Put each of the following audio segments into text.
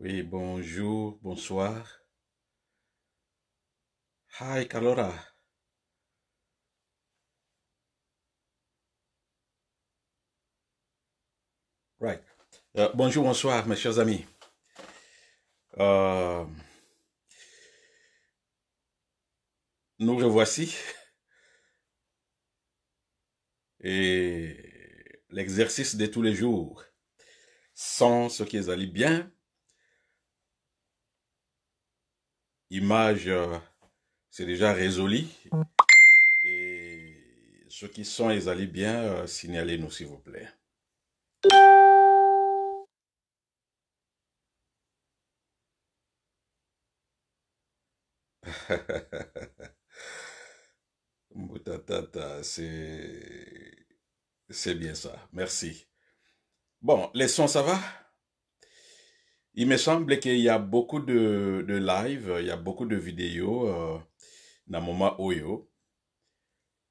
Oui, bonjour, bonsoir. Hi, Calora. Right. Euh, bonjour, bonsoir, mes chers amis. Euh, nous revoici. Et l'exercice de tous les jours, sans ce est allé bien, image, euh, c'est déjà résolu. Et ceux qui sont les allés bien, euh, signalez-nous s'il vous plaît. Moutatata, c'est... C'est bien ça, merci. Bon, les sons, ça va Il me semble qu'il y a beaucoup de, live, il y a beaucoup de vidéos euh, dans Oyo.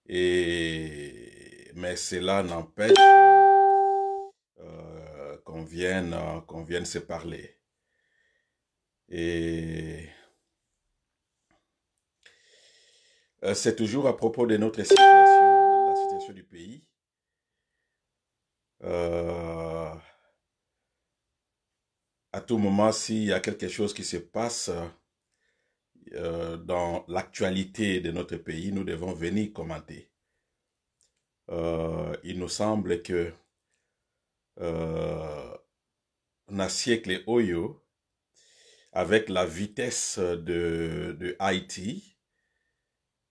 Et, mais cela n'empêche euh, qu'on vienne, qu'on vienne se parler. Et euh, c'est toujours à propos de notre situation, la situation du pays. Euh, à tout moment, s'il y a quelque chose qui se passe euh, dans l'actualité de notre pays, nous devons venir commenter. Euh, il nous semble que a siècle Oyo, avec la vitesse de, de Haïti,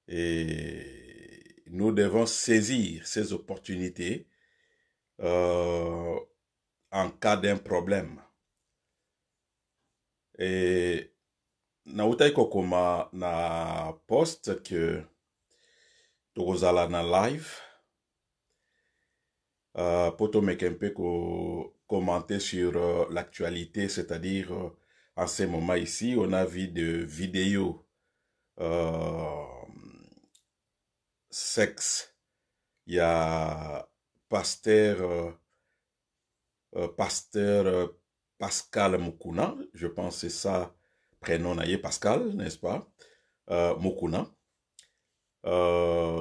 et nous devons saisir ces opportunités euh, en cas d'un problème. na utai kokoma na post ke aller en live euh, pour po tomeke mpe commenter sur euh, l'actualité c'est-à-dire en ce moment ici on a vu de vidéos euh, sexe ya pasteur, euh, euh, euh, Pascal Mukuna, je pense que c'est ça, prénom Pascal, n'est-ce pas, Mukuna,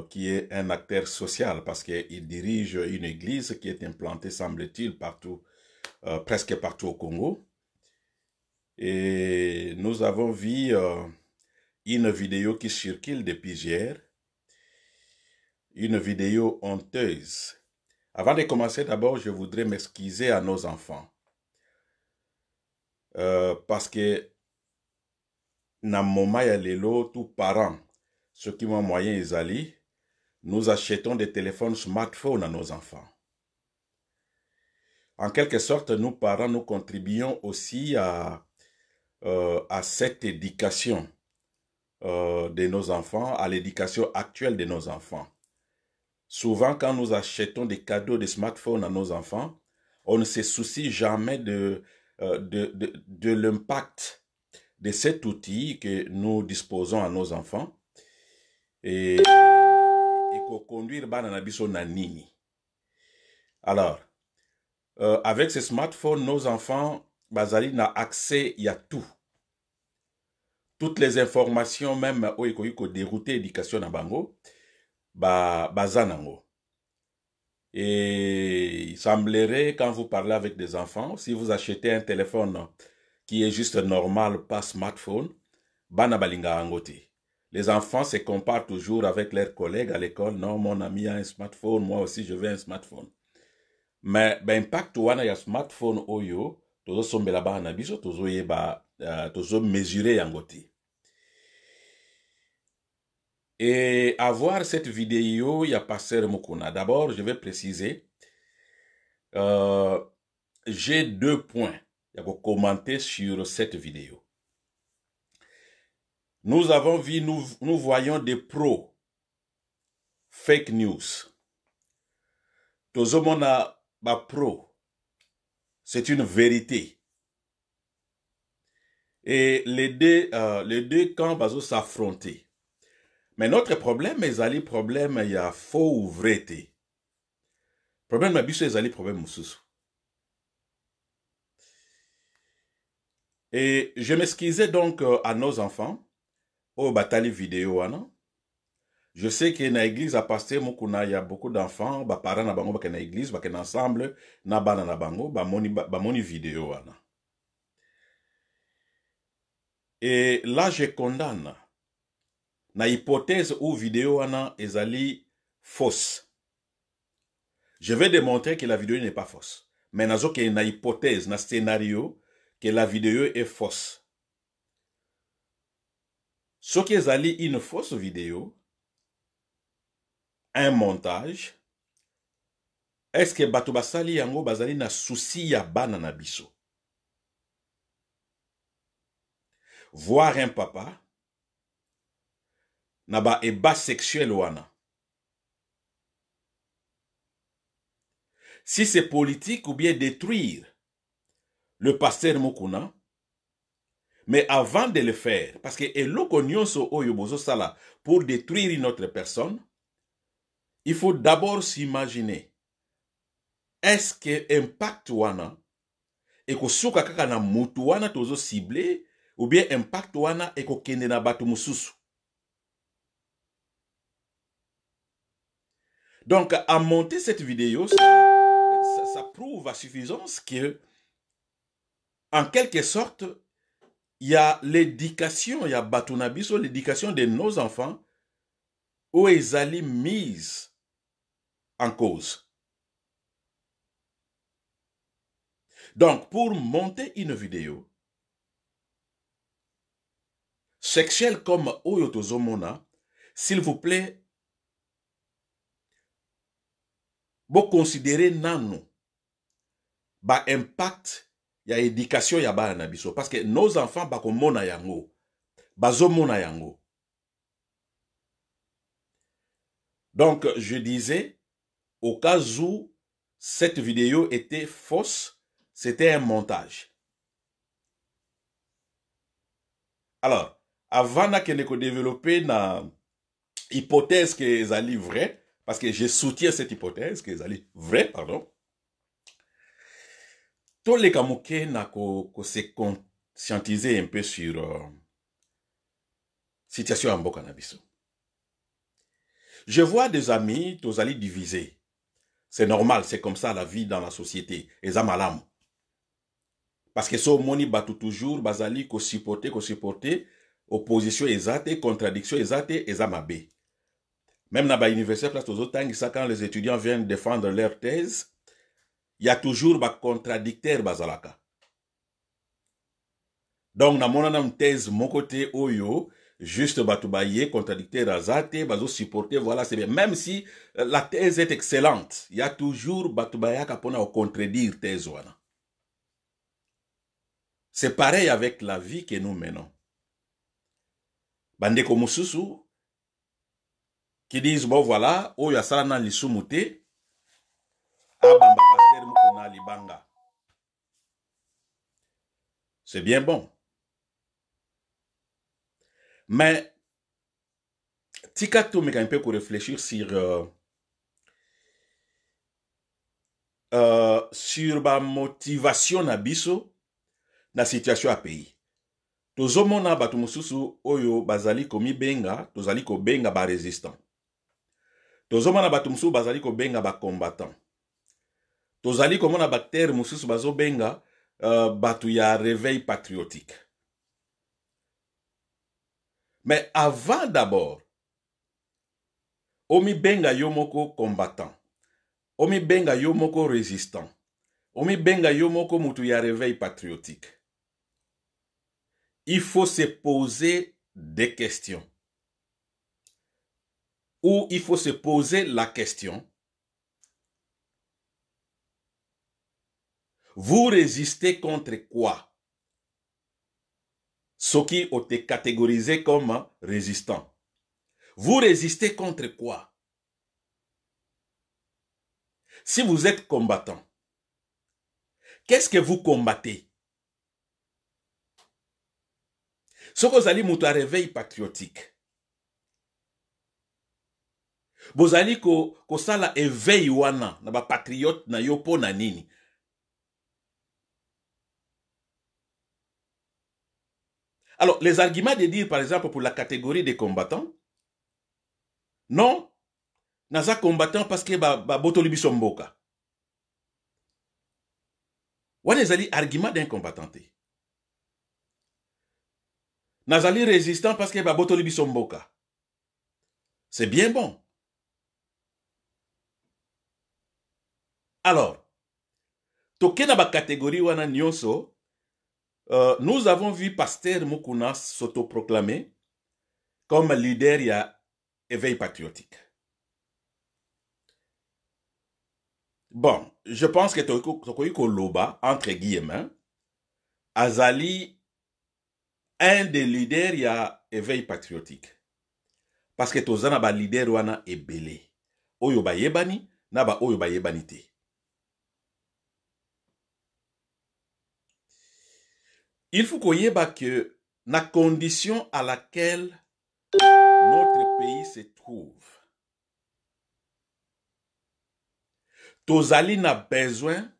qui est un acteur social parce qu'il dirige une église qui est implantée, semble-t-il, partout, presque partout au Congo. Et nous avons vu une vidéo qui circule depuis hier, une vidéo honteuse avant de commencer, d'abord, je voudrais m'excuser à nos enfants. Euh, parce que, na moma les tous parents, ceux qui m'ont moyen zali, nous achetons des téléphones smartphones à nos enfants. En quelque sorte, nous parents, nous contribuons aussi à, euh, à cette éducation euh, de nos enfants, à l'éducation actuelle de nos enfants. Souvent, quand nous achetons des cadeaux de smartphones à nos enfants, on ne se soucie jamais euh, de, de, de, l'impact de cet outil que nous disposons à nos enfants. Et, conduire nini. Alors, euh, avec ces smartphones, nos enfants, bazali na accès y a tout. Toutes les informations, même au dérouter éducation à bango ba bazanango. Et il semblerait, quand vous parlez avec des enfants, si vous achetez un téléphone qui est juste normal, pas smartphone, bana balinga angoti. Les enfants se comparent toujours avec leurs collègues à l'école. Non, mon ami a un smartphone, moi aussi je veux un smartphone. Mais l'impact ben, wana ya smartphone oyo, tozo bana biso, tozo yeba, euh, tozo mesurer angoti. Et à voir cette vidéo, il y a Passer Mukuna. D'abord, je vais préciser, euh, j'ai deux points à commenter sur cette vidéo. Nous avons vu, nous, voyons des pros fake news. Tozomona pro, c'est une vérité. Et les deux, euh, les deux camps vont s'affronter. Mais notre problème le problème a faux ou vrai problème na biso problème et je m'excusais donc euh, à nos enfants au bataille vidéo, wana hein, je sais que na église ya paster il y a beaucoup d'enfants parents na bango que na église bakende ensemble na bana na bango bamoni, moni vidéo, wana hein, et là je condamne la hypothèse ou vidéo est ezali fausse je vais démontrer que la vidéo n'est pas fausse mais a une hypothèse un scénario que la vidéo est fausse qui est une fausse vidéo un montage est-ce que bato basali yango bazali na souci ya bana voir un papa na eba sexuel wana si c'est politique ou bien détruire le pasteur Mokuna, mais avant de le faire, parce que so oyo sala pour détruire une autre personne, il faut d'abord s'imaginer est-ce que impact wana ekosuka kaka na mutu wana tozo ciblé ou bien impact wana et na bato Donc, à monter cette vidéo, ça, prouve à suffisance que, en quelque sorte, il y a l'éducation, il y a Batunabiso, sur l'éducation de nos enfants où ils allaient mise en cause. Donc, pour monter une vidéo sexuelle comme Zomona, s'il vous plaît, Vous nano y ya éducation ya bana biso parce que nos enfants sont yango mona yango donc je disais au cas où cette vidéo était fausse c'était un montage alors avant nakende développer na hypothèse que ezali vrai parce que je soutiens cette hypothèse que est vrai pardon les moke na se conscientiser un peu sur la euh, situation en Bokanabiso. je vois des amis tous allés divisés c'est normal c'est comme ça la vie dans la société ça l'âme. parce que ce moni bat toujours bazali ko supporter opposition exacte, contradiction et ça eza même dans l'université, place aux quand les étudiants viennent défendre leur thèse, il y a toujours un bah, contradicteur bah, Donc, dans mon thèse, mon côté oyo, oh, juste batoubaye, contradicteur azate, bazo supporter, voilà, c'est bien. Même si euh, la thèse est excellente, il y a toujours batoubaye pour au contredire thèse wana. C'est pareil avec la vie que nous menons. Bandeko mususu, qui disent bon voilà oh ya asala na lisumu abamba ah, pasteur moko na libanga c'est bien bon mais tika peu pour réfléchir sur euh, euh, sur bah, motivation na biso na situation à pays tozomona bato mosusu oyo bazali komibenga tozali kobenga bah, résistant tozomona bato benga bazali combattant. bacombattant tozali bactère bazo benga uh, ya réveil patriotique mais avant d'abord omi benga yomoko combattant omi benga yomoko résistant omi benga yomoko mutuya ya réveil patriotique il faut se poser des questions où il faut se poser la question, vous résistez contre quoi Ce qui ont été catégorisé comme résistant. Vous résistez contre quoi Si vous êtes combattant, qu'est-ce que vous combattez Ce que vous allez réveil patriotique bozali kosala ko evei wana na patriote na yo na nini alors les arguments de dire par exemple pour la catégorie des combattants non naza combattant parce que ba, ba biso Vous wana argument d'un combattant te résistant parce que ba biso c'est bien bon Alors, dans na catégorie, wana nyoso, euh, nous avons vu Pasteur Mukuna s'autoproclamer comme leader ya éveil patriotique. Bon, je pense que Tokoyi Loba, entre guillemets, Azali, un des leaders ya éveil patriotique. Parce que tozana ba leader wana ebele. Oyo ba yebani, na ba oyo il faut koyeba que la condition à laquelle notre pays se trouve tozali na besoin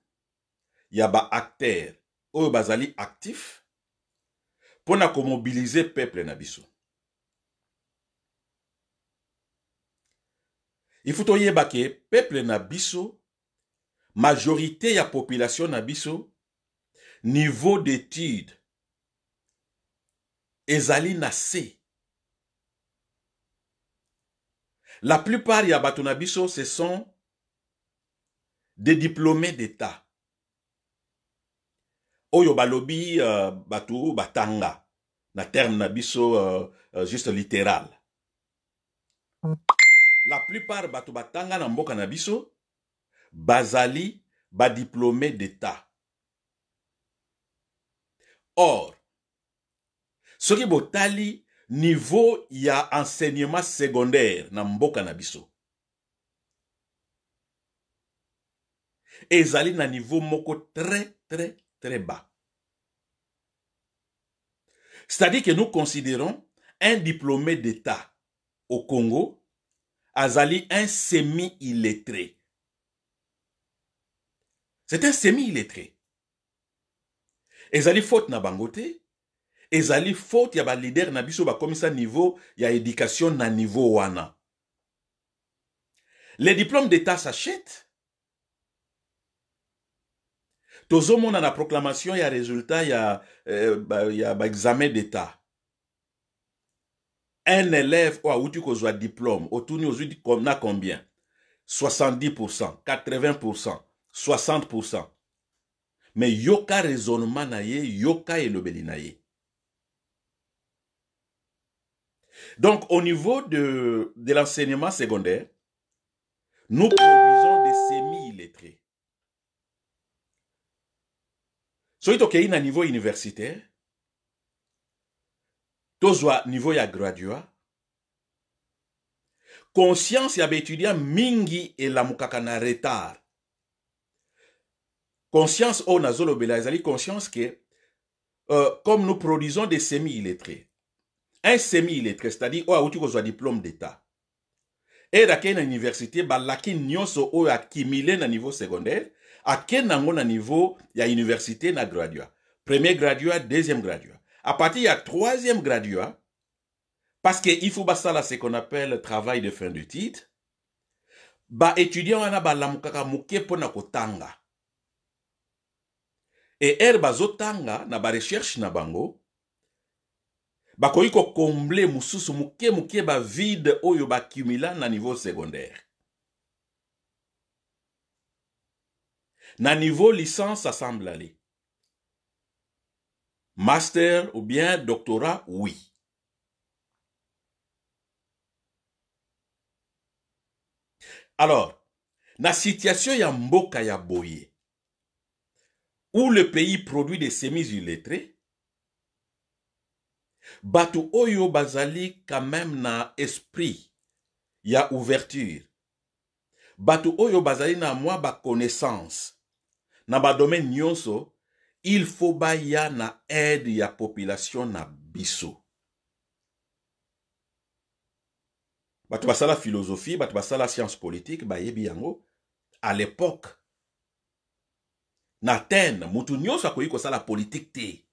yaba acteur ou bazali actif pour na mobiliser peuple na biso faut que le peuple na biso majorité ya population na niveau d'études ezali na se la plupart ya bato na biso ce sont des diplômés d'état oyo balobi euh, Batu batanga na terme na euh, euh, juste littéral la plupart batou batanga na mboka na biso bazali badiplômé d'état or ce soki botali niveau ya enseignement secondaire na mboka na biso ezali na niveau moko très très très bas c'est-à-dire que nous considérons un diplômé d'état au Congo azali un semi illettré c'est un semi illettré ezali faute na le ezali faute ya leader na biso commissaire niveau ya éducation na niveau wana les diplômes d'état s'achètent mona na proclamation ya résultat ya, euh, ba, ya examen d'état un élève oyo awuti kozwa diplôme otuni ozwi na combien 70% 80% 60% Mais yoka raisonnement na ye yoka elobeli na ye Donc, au niveau de, l'enseignement secondaire, nous produisons des semi-illettrés. soki au na niveau universitaire au niveau ya graduat. conscience ya étudiant mingi la mukakana retard conscience en Nazolo Bela, conscience que euh, comme nous produisons des semi illettrés un semi-illettré, c'est-à-dire y oh, as un diplôme d'état d'acquérir une université balaki a qui akimile na niveau secondaire à nango na niveau a université na gradua premier gradua deuxième gradua à partir ya troisième gradua parce que il faut basala ce qu'on appelle travail de fin de titre baétudiant la balamukaka un pour na kotanga Et ere bah, tanga na bah, recherche na bango bakoki kokomble muké, moke vide, vide oyo cumuler na niveau secondaire na niveau licence ça semble aller master ou bien doctorat oui Alors, la situation ya ya boye, où le pays produit des semis illettrés, Batu oyo bazali quand même na esprit ya ouverture Batu oyo bazali na mwa connaissance. na domaine nyonso il faut ba ya na aide ya population na biso Batu basala philosophie batu basala science politique yebi yango à l'époque na ten, motu nyonso kosa sala politique te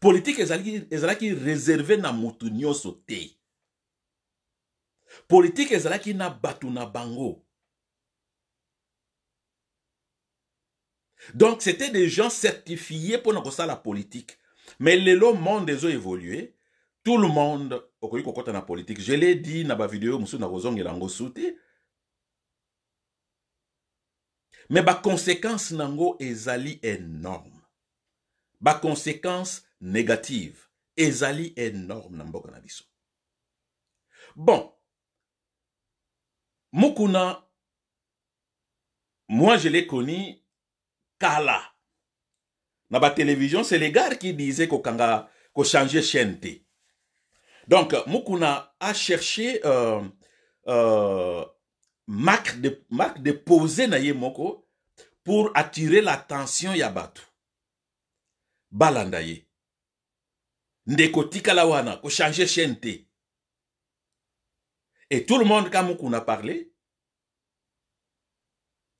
politique ezalaki réservé na motu nyonso te politike ezalaki na bato na bango donc c'était des gens certifiés pour la politique. mais le monde a évolué. tout le monde okoki kokɔta na politique. je l'ai dit na bavideo vidéo, na yango su te mais conséquences nango ezali énorme conséquence Négative. ezali énorme na mboka biso bon mukuna moi je l'ai connu kala na télévision, c'est les gars qui disaient ko changer chaîne donc mukuna a cherché euh, euh marque de, de poser na moko pour attirer l'attention yabatu. batu balanda Ndeko tikalawana, wana changé te et tout le monde quand parlait,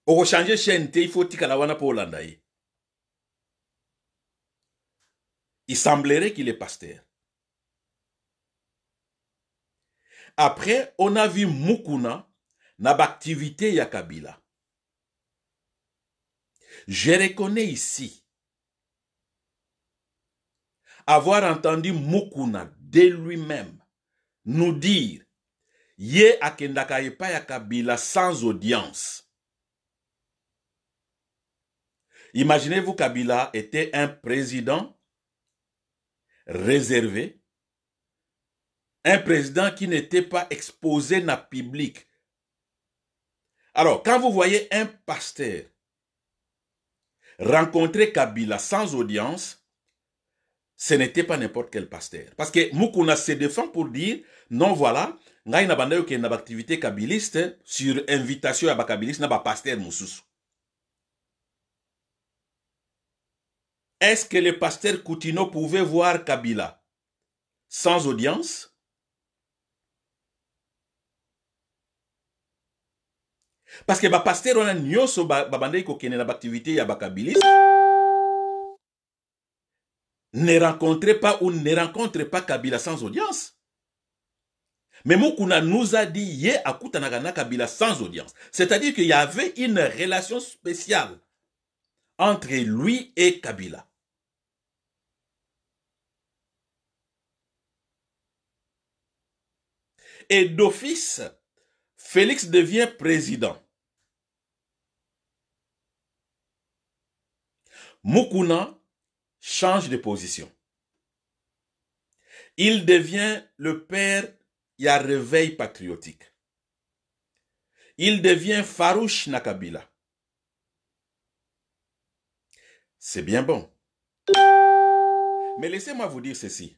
parle changer chaîne te il faut wana pour pour il semblerait qu'il est pasteur après on a vu mukuna na activité ya kabila je reconnais ici avoir entendu Mukuna de lui-même nous dire Ye akendakayepa Kabila sans audience. Imaginez-vous Kabila était un président réservé, un président qui n'était pas exposé na public. Alors, quand vous voyez un pasteur rencontrer Kabila sans audience, ce n'était pas n'importe quel pasteur. Parce que Moukouna se défend pour dire, non voilà, il na a une activité kabiliste sur invitation à y na ba pasteur moussousou. Est-ce que le pasteur Koutino pouvait voir Kabila sans audience Parce que le pasteur on a nyoso ba qui iko na activité ya ne rencontrez pas ou ne rencontrez pas Kabila sans audience. Mais Mukuna nous a dit Ye Koutanagana Kabila sans audience. C'est-à-dire qu'il y avait une relation spéciale entre lui et Kabila. Et d'office, Félix devient président. Mukuna change de position. Il devient le père y a réveil patriotique. Il devient Farouche Nakabila. C'est bien bon. Mais laissez-moi vous dire ceci.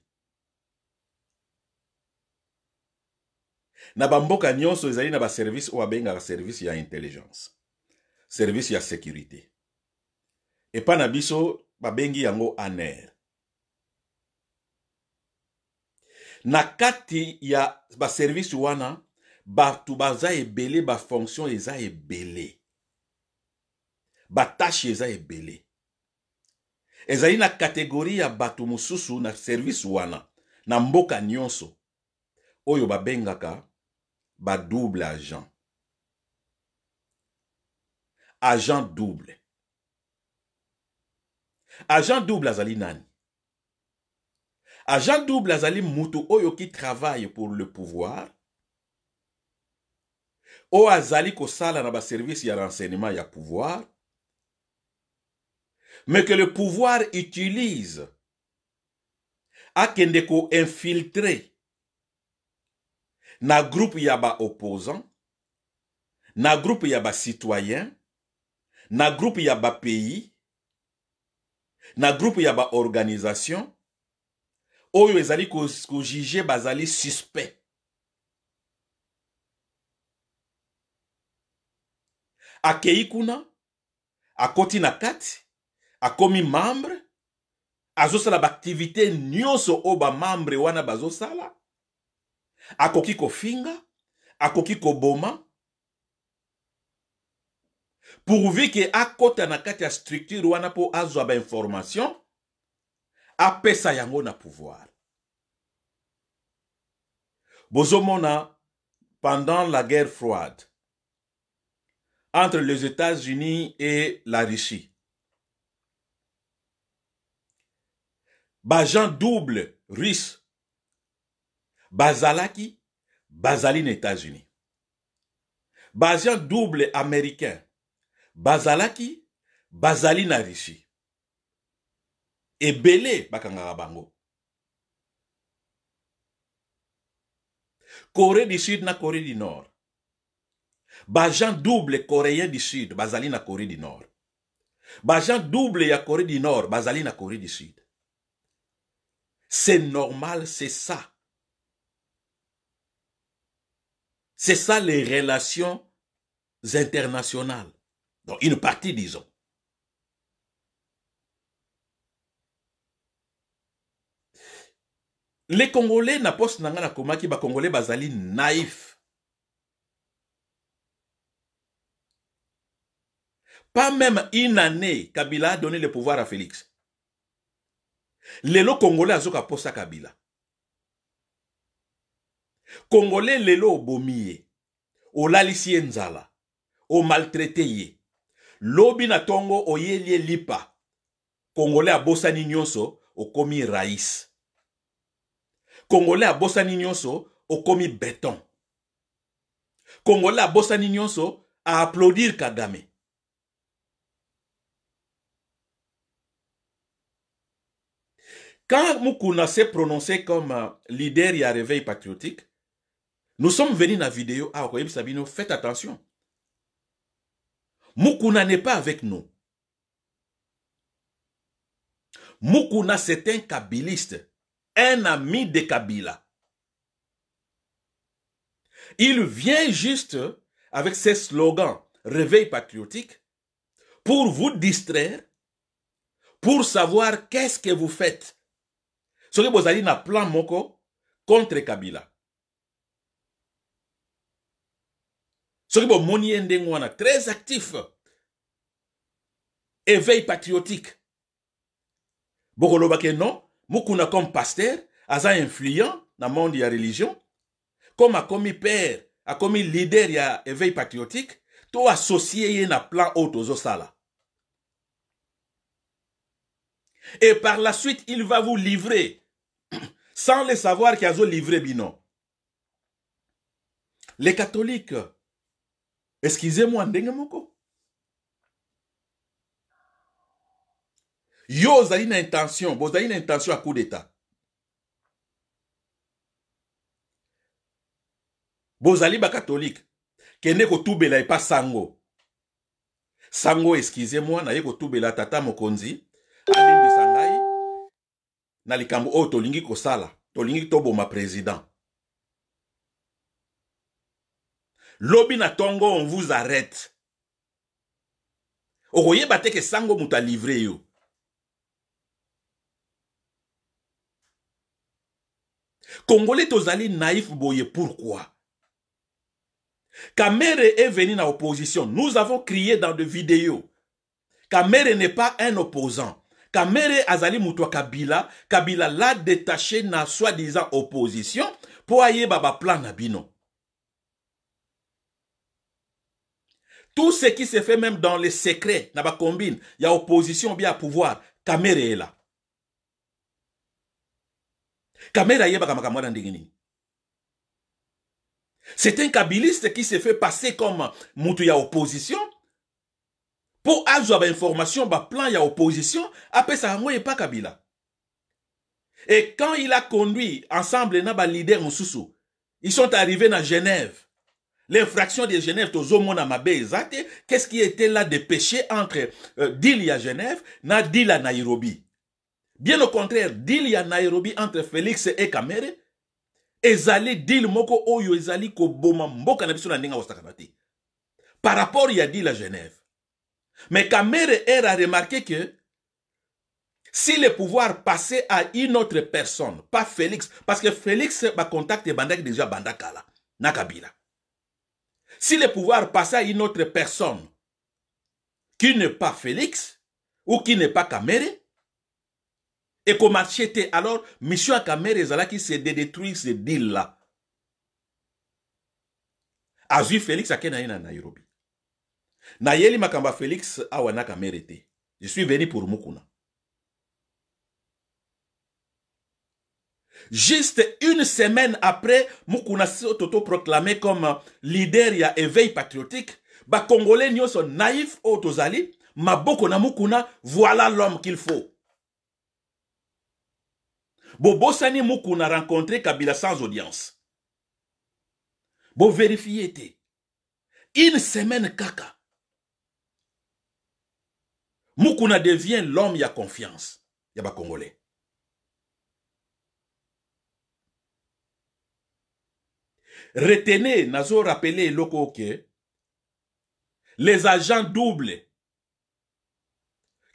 na bamboka nyonso Service na y a un service a intelligence service a sécurité Et pas Nabiso, babengi yango aner na kati ya baservisi wana bato baza ebele bafonction eza ebele batashe eza ebele ezali na kategori ya bato mosusu na servisi wana na mboka nyonso oyo babengaka badouble agent agent double agent double azali nani agent double azali Moutou oyo qui travaille pour le pouvoir O azali sala na service, ya renseignement ya pouvoir mais que le pouvoir utilise akende infiltré na groupe ya opposant, na groupe ya citoyen, na groupe ya pays na groupe ya baorganisation oyo ezali kojuge bazali suspect akei kuna akoti na kati akomi membre azosala baaktivité nyonso oyo bamembre wana bazosala akoki kofinga akoki koboma pourvu que à côté de la structure wana a azwa bainformation apesa yango na pouvoir bozomona pendant la guerre froide entre les états-unis et la russie bazan double russe bazalaki Bazaline états-unis bazan double américain bazalaki Basalina na rishi ebele bakangaka bango corée du sud na corée du nord Bajan double coréen du sud bazali na corée du nord Bajan double ya corée du nord bazali na corée du sud c'est normal c'est ça c'est ça les relations internationales Bon, une partie, disons. Les Congolais na pas nanga na komaki ba Congolais bazali naïf. Pas même une année Kabila a donné le pouvoir à Félix. Lelo Congolais azoka posa Kabila. Congolais lelo obomiye. Olalisi nzala. O maltraité lobi na ntongo au elipa raïs. abosani à okomi rais au abosani béton. Congolais à Bossa abosani nyonso applaudir kagame Quand Mukuna s'est prononcé comme euh, leader et à réveil patriotique, nous sommes venus dans la vidéo à ah, Sabino, faites attention. Mukuna n'est pas avec nous. Mukuna, c'est un kabiliste, un ami de Kabila. Il vient juste avec ses slogans réveil patriotique pour vous distraire, pour savoir qu'est-ce que vous faites. Ce que vous avez plan moko contre Kabila. Ce qui est très actif éveil patriotique bokolobaka non avez comme pasteur, aza influent dans le monde la religion comme akomi père akomi leader ya éveil patriotique tout associé na plan aux osala et par la suite il va vous livrer sans le savoir qu'il vous livrer binon. les catholiques excusez-moi ndenge moko yo ozali na intention bozali na intention ya coup d'état bozali bakatolike kende kotubela epa sango sango excusez-moi naye kotubela tata mokonzi alimbisa ngai na likambo oyo tolingi kosala tolingi toboma président Lobby na Tongo, on vous arrête Oroye bate sango muta alivre yo congolais tozali naïf boye pourquoi Kamere est venu na opposition. Nous avons crié dans de vidéos. Kamere n'est pas un opposant. Kamere azali mutua Kabila. Kabila l'a détaché na soi-disant opposition pour aller baba plan nabino. Tout ce qui se fait même dans les secrets, naba combine, il y a opposition bien à pouvoir. Caméra est là. Kamera yeba là. C'est un kabiliste qui se fait passer comme y a opposition. Pour avoir information, un plan a opposition, après ça et pas Kabila. Et quand il a conduit ensemble naba leader ils sont arrivés à Genève. L'infraction de Genève, à exacte, qu'est-ce qui était là de péché entre euh, Dilia Genève, na dit à Nairobi. Bien au contraire, Dilia Nairobi entre Félix et Kamere, ezali Dil moko oyo ezali koboma mboka na biso na par rapport à Dil à Genève. Mais Kamere a remarqué que si le pouvoir passait à une autre personne, pas Félix, parce que Félix, ma contact est déjà Bandakala, Nakabila si le pouvoir passait à une autre personne qui n'est pas Félix ou qui n'est pas Kamere, et qu'on marchait, alors, mission à Kamere, Zalaki, qui de détruire ce deal-là. Azui Félix akena à Nairobi. Na makamba Félix awana Kamere Je suis venu pour Mukuna. Juste une semaine après, Mukuna Toto proclamé comme leader ya éveil patriotique, ba Congolais sont naïfs ou Tozali, Maboko na Mukuna, voilà l'homme qu'il faut. Bobosani Mukuna rencontré Kabila sans audience. Bon vérifiez Une semaine kaka. Mukuna devient l'homme ya confiance. Ya ba Congolais. retenez nazo rappeler loko ke les agents doubles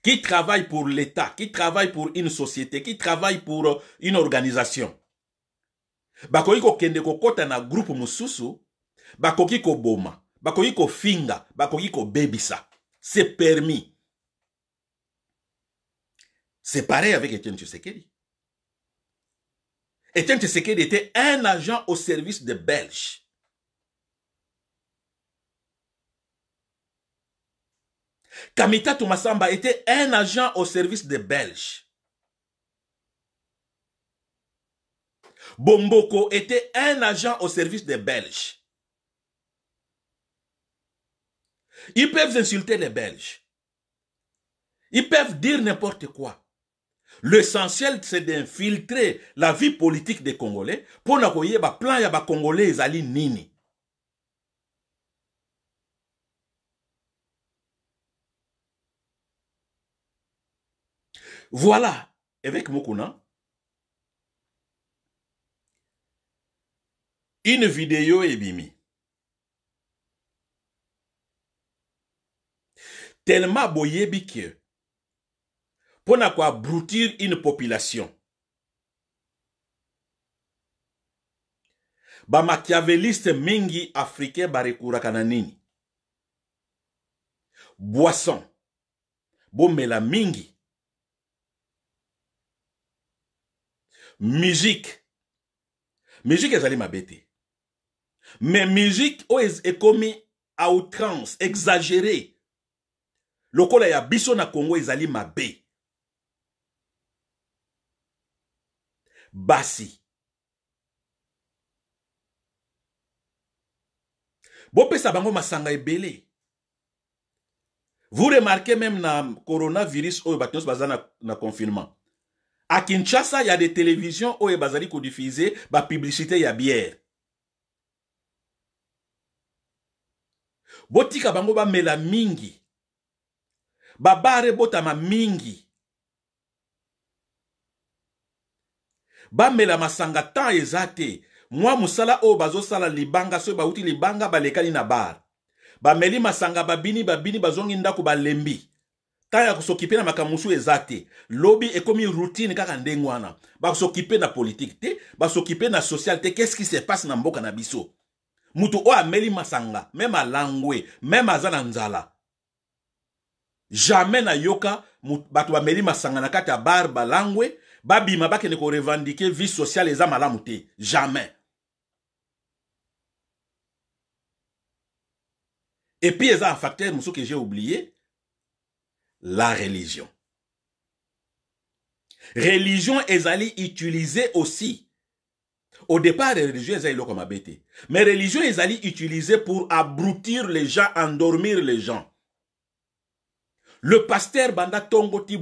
qui travaillent pour l'État, qui travaillent pour une société, qui travaillent pour euh, une organisation. bakoki mususu, kokota na groupe mosusu bakoki fenga, finga, kofinga baby sa, c'est permis c'est pareil avec etienne tshisekedi Étienne Tshisekedi était un agent au service des Belges. Kamita Tomasamba était un agent au service des Belges. Bomboko était un agent au service des Belges. Ils peuvent insulter les Belges. Ils peuvent dire n'importe quoi. L'essentiel, c'est d'infiltrer la vie politique des Congolais pour na koyeba plan ya ba Congolais nini. Voilà, Avec Mokuna, une vidéo est ebimi. Tellement boyebi que pour quoi broutir une population Machiaveliste mingi africain barikura na nini boisson la mingi musique musique est ma bête. mais musique est à outrance exagéré lokola ya biso na congo ma bête. basi bopesa bango masanga ebele vous remarquez même na coronavirus oyo bato na, confinement à kinshasa ya de télévision oyo bazali ba y ya bière botika bango mela mingi babare botama mingi bamela masanga ntan eza te mwa mosala oyo bazosala libanga soki bauti libanga balekani na bar bameli masanga babini babini bazongi ndako balembi ntan ya kosokipe na makambo mosusu eza te lobi ekomi routine kaka ndenge wana bakosokipe na politike te basokipe na social te qu'est-ce qui se passe na mboka na biso mutu oyo ameli masanga meme alangwe meme aza na nzala jamais nayoka bato bameli masanga na kati ya bar balangwe babima ko revendiquer vie sociale les amala te jamais y a un facteur que j'ai oublié la religion religion ezali utilisée aussi au départ religion eza eloko comme te mais religion ezali utilisée pour abrutir les gens endormir les gens le pasteur banda Tongoti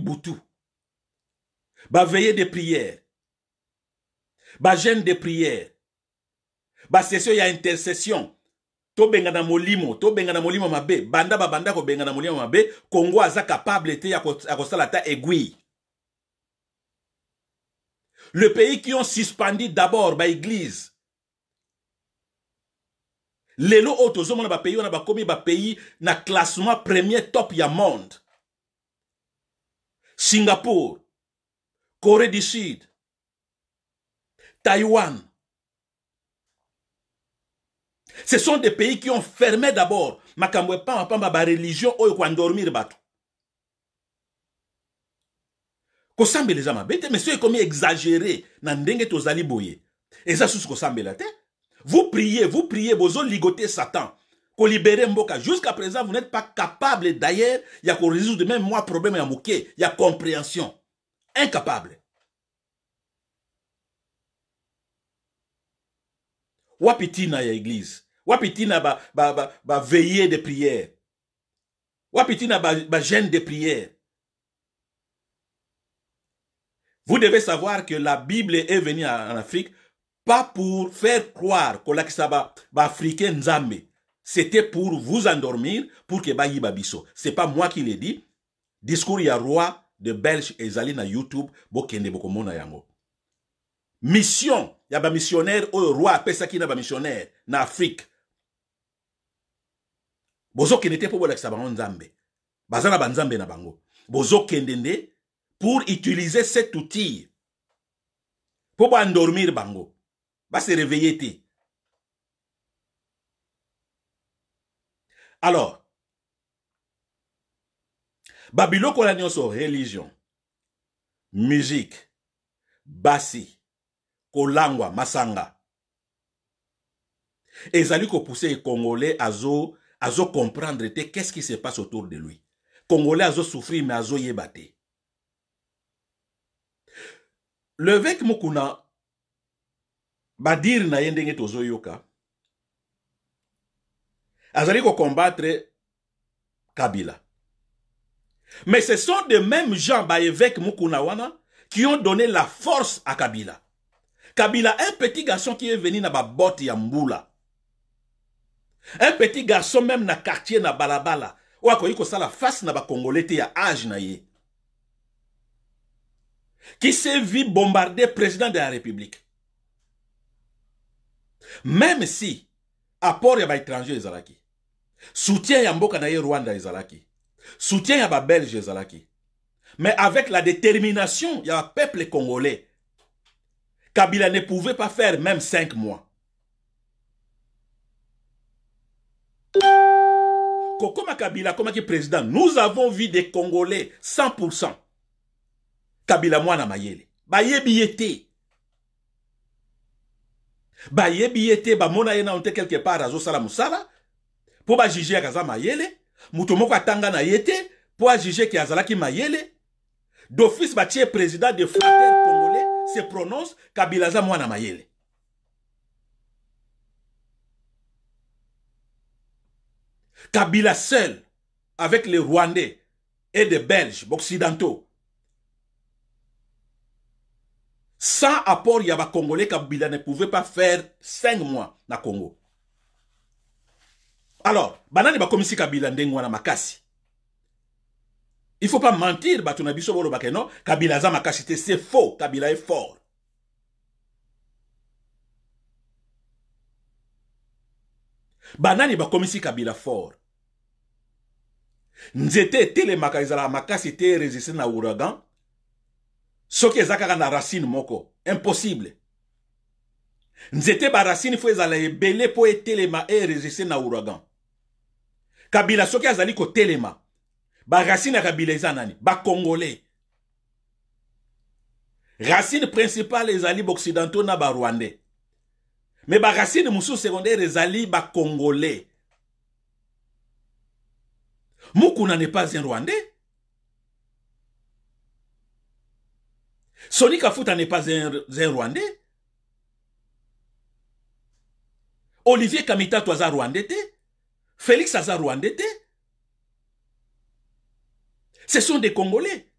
ba veiller de prière, ba jeûne de prière, ba session a intercession, tobenga na molimo tobenga na molimo mabe banda babanda kobenga na molimo mabe kongo aza capable te ya la tête aiguille le pays qui ont suspendu d'abord église. lelo on a ba comme ba pays na classement premier top ya monde singapour Corée du Sud, Taïwan. Ce sont des pays qui ont fermé d'abord ma pamba ma religion oyo oh, kwandormir bato. les amas. les te mais soki comme exagéré na ndenge tozali boye ce que vous tête. vous priez vous priez vous ligotez, satan libère mboka jusqu'à présent vous n'êtes pas capable d'ailleurs Il y a qu'on résoudre même moi problème Il y a compréhension Incapable. na ya église. Wapitina ba, ba, ba, ba veillée de prière. na ba, ba gêne de prière. Vous devez savoir que la Bible est venue en Afrique pas pour faire croire que ba africain Nzambe. C'était pour vous endormir, pour que ba Babiso. C'est pas moi qui l'ai dit. Discours ya roi de belge Zali na youtube bokende Mona yango mission yaba missionnaire, oyo roi Pesaki na missionnaire na afrique bozokende te mpo bolakisa bango nzambe baza na na bango bozokende pour utiliser cet outil pour endormir bango se réveiller te alors Babilo la nyonso religion musique bassi, kolangwa masanga pousser les congolais azo azo comprendre te qu'est-ce qui se passe autour de lui congolais azo souffrir mais azo yebate. Le Vec mokuna dire na ye yoka yoka. azali combattre kabila mais ce sont des mêmes gens, Mukunawana, qui ont donné la force à Kabila. Kabila, un petit garçon qui est venu dans la botte Yambula. Un petit garçon même dans le quartier na Balabala. Ou à ça la face na ba Congolais ya âge Qui s'est vu bombarder président de la République. Même si, apport ya a étranger Soutien ya mboka na ye Rwanda soutien à la Zalaki. mais avec la détermination il y a un peuple congolais kabila ne pouvait pas faire même cinq mois kokoma kabila le président nous avons vu des congolais 100% kabila mwana mayele Baye ye te bayebi ba te bamona ye nano quelque part pour Pour ba à à Gaza mayele moto moko atanga na yete juger mpo zala qui azalaki mayele d'office président de frater congolais se prononce kabila Zamouana mayele kabila seul avec les rwandais et les belges occidentaux sans apport ya Congolais kabila ne pouvait pas faire cinq mois dans le congo alors banani bakomisi kabila ndenge wana makasi il faut pas mentir ba na bolo non kabila za makasi te c'est faux kabila est fort banani bakomisi kabila fort nzete etelemaka la makasi te résister na ouragan soki eza kaka na racine moko impossible nzete baracine fo ezala ebele mpo ma e eh, resiste na ouragan kabila soki azali kotelema racine ya kabila eza nani congolais. racine principale ezali occidentaux na Mais Mais racine musu secondaire ezali Congolais, mukuna n'est pas un rwandais Sonika Fouta n'est pas un, rwandais olivier Kamita toza rwandais Félix Azar Rwandais, Ce sont des Congolais.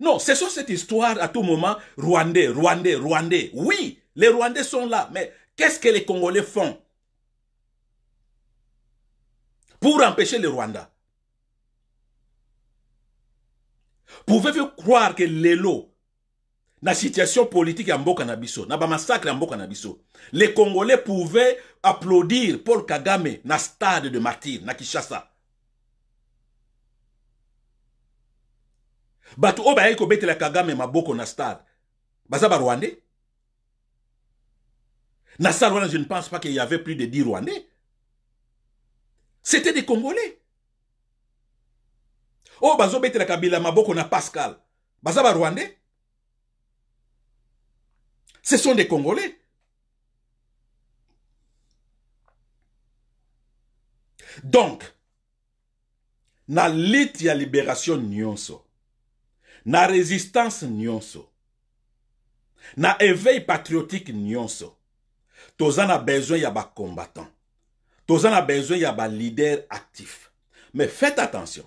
Non, ce sont cette histoire à tout moment, Rwandais, Rwandais, Rwandais. Oui, les Rwandais sont là, mais qu'est-ce que les Congolais font pour empêcher les Rwandais. Pouvez-vous croire que lots la situation politique à mboka na biso massacre en train mboka na biso les congolais pouvaient applaudir paul kagame le stade de martyr na kinshasa bato oyo bayaki le kagame maboko na stade baza Rwande. na de Rwanda, je ne pense pas qu'il y avait plus de 10 rwandais c'était des congolais oyo la Kabila maboko na pascal baza Rwandais. Ce sont des Congolais. Donc, na lutte ya libération nyonso, na résistance nyonso, na éveil patriotique nyonso, toza a besoin ya combattants. combattant, toza besoin ya ba leader actif. Mais faites attention.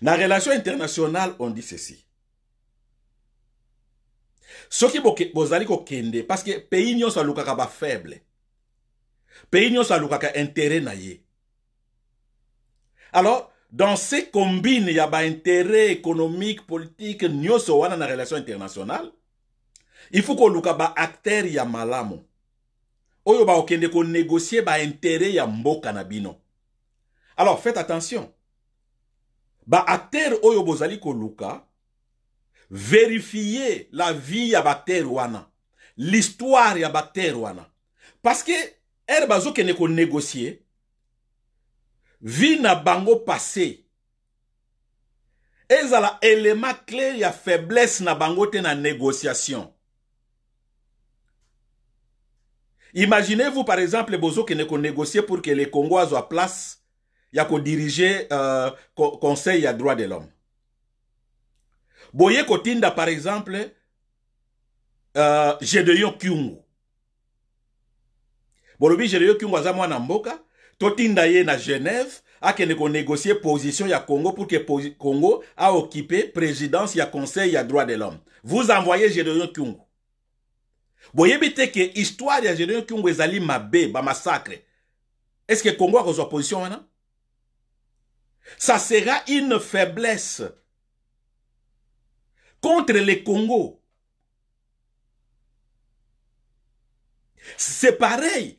Na relation internationale, on dit ceci ce qui soki bozali kokende que pays nyonso alukaka faible pays luka ka intérêt na ye alors dans ces combine ba intérêt économique politique nyonso wana na relation internationale il faut luka ba acteur ya malamu oyo négocier ba intérêt ya mboka na bino alors faites attention Ba baacteur oyo bozali ko luka, vérifier la vie à la l'histoire à la parce que ere bazokende la vie na bango passé ezala élément y a faiblesse na bango dans na négociation imaginez-vous par exemple bozokende négocie pour que les Congolais soient place ya diriger le euh, conseil ya droit de l'homme Boye Kotinda, par exemple, euh, Gedeon Kyungu. Bolobi Gedeon Kyungu avez un mboka, totinda est na Genève, akende négocié position ya Congo pour que Congo a occupé présidence ya Conseil ya droit de l'homme. Vous envoyez gédéon Kyungu. Vous voyez que histoire ya gédéon Kyungu ezali mabe ba massacre. Est-ce que Congo a reçu position Ça sera une faiblesse contre le Congo. C'est pareil.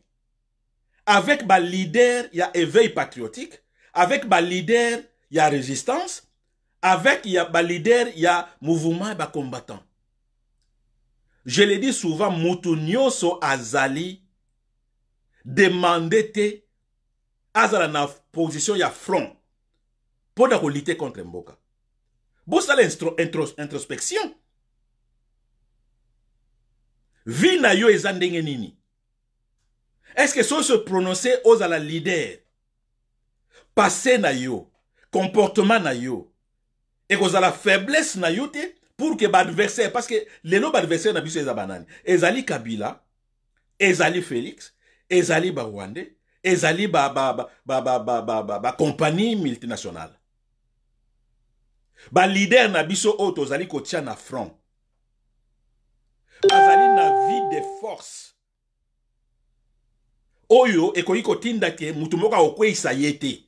Avec ma leader, il y a éveil patriotique. Avec ma leader, il y a résistance. Avec y a ma leader, il y a mouvement et combattant. Je le dis souvent, so Azali demandait à na position a front pour lutter contre Mboka. Bous à introspection. Vina yo ezandenge Est-ce que on se prononce aux à la leader? Passé na yo, comportement na et aux à la faiblesse na pour que l'adversaire, parce que les noms adversaires n'a les Ezali Kabila, Ezali Félix, Ezali Barwande, Ezali compagnie multinationale. balider na biso oyo tozali kotia na front bazali na vie de force oyo ekoki kotinda te mutu moko akokweyisa ye te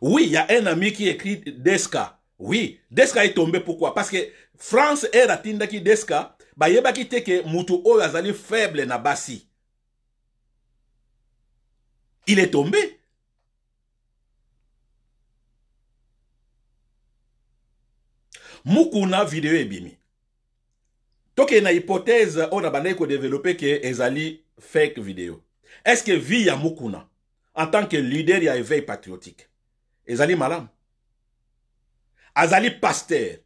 oui il y a un ami qui écrit Deska oui Deska est tombé pourquoi parce que France eratindaki Deska bayebaki te ke mutu oyo azali faible na basi Il est tombé. mukuna vidéo ebimi a une hypothèse on a développé qu'Ezali que ezali fake ce que vie ya mukuna en tant que leader ya éveil patriotique ezali Malam azali Pasteur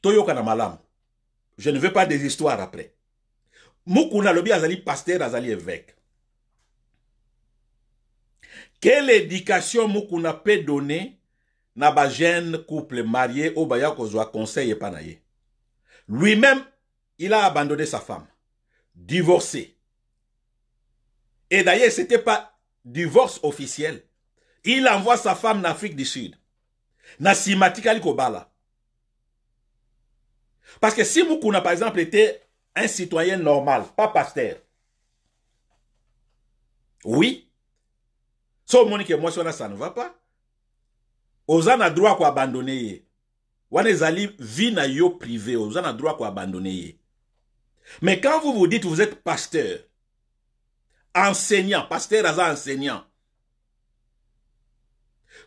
toyokana malam. je ne veux pas des histoires après mukuna lobi azali Pasteur, azali évêque quelle éducation Moukouna peut donner na un jeune couple marié au baya kozwa conseil Panaye? lui-même il a abandonné sa femme divorcé et d'ailleurs n'était pas divorce officiel il envoie sa femme en Afrique du Sud na kobala parce que si Moukouna, par exemple était un citoyen normal pas pasteur oui so omoni ke mwasi ça ne va pas Ozana a droit koabandone ye wana ezali vie na yo privé Ozana a droit mais quand vous vous dites vous êtes pasteur enseignant pasteur aza enseignant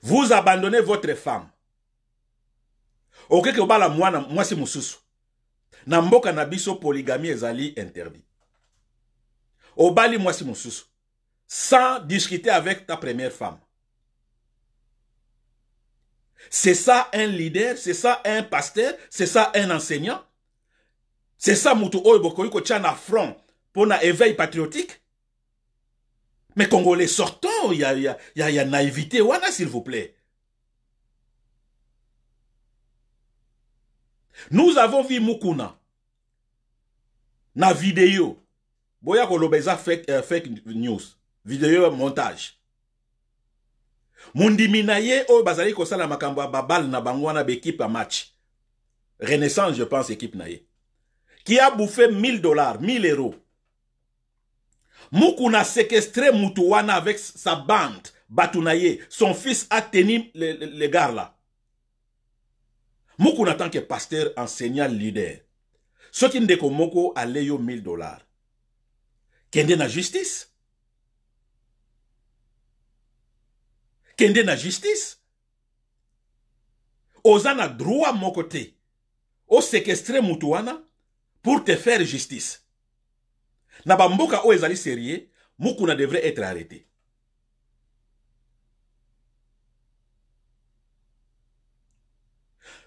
vous abandonnez votre femme moi obala moi mwasi mususu. na mboka na biso polygamie ezali interdit obali mwasi mususu sans discuter avec ta première femme. C'est ça un leader, c'est ça un pasteur, c'est ça un enseignant. C'est ça mutu oyo bokoki affront front un éveil patriotique. Mais Congolais, sortons, il y a, y, a, y, y a naïveté, s'il vous plaît. Nous avons vu Mukuna na vidéo. Boya euh, fake news vidéo montage Mundiminaye au ye o bazali kosala makambo na bango wana match renaissance je pense équipe Naye. qui a bouffé 1000 dollars 1000 euros mukuna séquestré Moutouana avec sa bande Batounaye. son fils a tenu les gars là mukuna tant que pasteur enseignant leader de ndeko moko a yo 1000 dollars kende na justice kende na justice Osana na droit mon côté, O séquestré Moutouana pour te faire justice na bamboka o ezali serie mukuna devrait être arrêté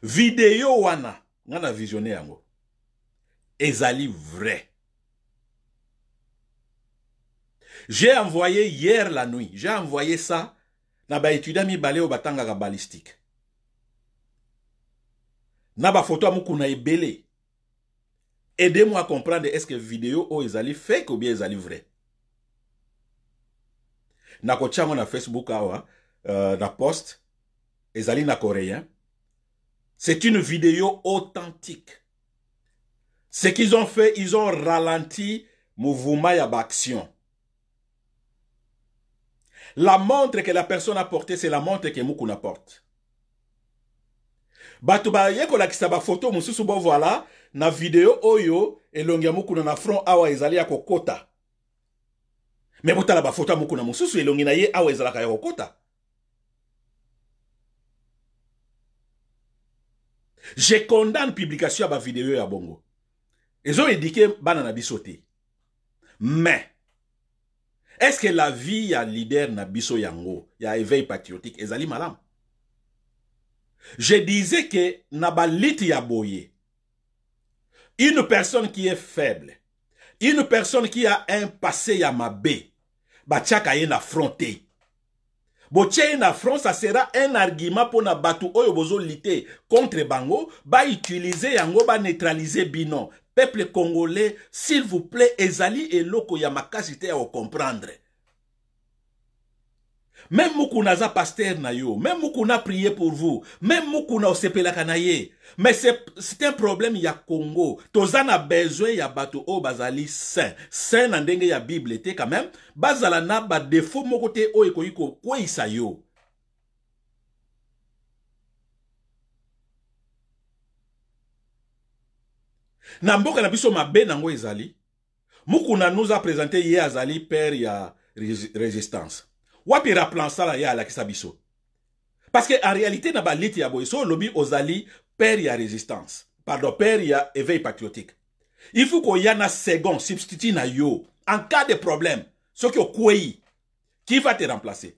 Vidéo wana nga na visionné yango ezali vrai j'ai envoyé hier la nuit j'ai envoyé ça na baétudia mibale batanga batangaka balistique na photo ya mokuna ebele aidez moi à comprendre est-ce que vidéo ils ezali fake ou bien ezali vrai suis allé na facebook awa euh, na poste ezali na coréen c'est une vidéo authentique ce qu'ils ont fait ils ont ralenti mouvement ya action. La montre que la personne a portée, c'est la montre que Mukuna porte. bato baye photo bafoto bo voilà, na video oyo et ya na front awa ezali ya kokota me botala bafoto ya mokuna mosusu elongi na ye awa ezala ya kokota je condamne publication ba vidéo ya bongo ezoedike bana na banana te mais est-ce que la vie leader leader na biso yango ya éveil patriotique ezali Malam? je disais que na Yaboye, ya une personne qui est faible une personne qui a un passé ya mabe batiaka ye na front te botia na ça sera un argument pour na bato oyo lité contre bango utiliser yango neutraliser binon peuple congolais s'il vous plaît ezali eloko ya makasi te ya comprendre. Même moku naza paster na yo même moku na prier pour vous même moku na osepelaka la ye mais c'est un problème ya congo toza a besoin ya bato o bazali saint saint na ndenge ya bible te quand même bazala na badefo moko te oyo quoi isa yo na mboka na biso mabe nango ezali mukuna nous a présenté ye azali père ya résistance wapi raplan sala la alakisa biso parce que en réalité na baliti ya boye lobi ozali père ya résistance pardon père ya éveil patriotique il faut y ait un second substitut na yo en cas de problème ce soki okwei qui va te remplacer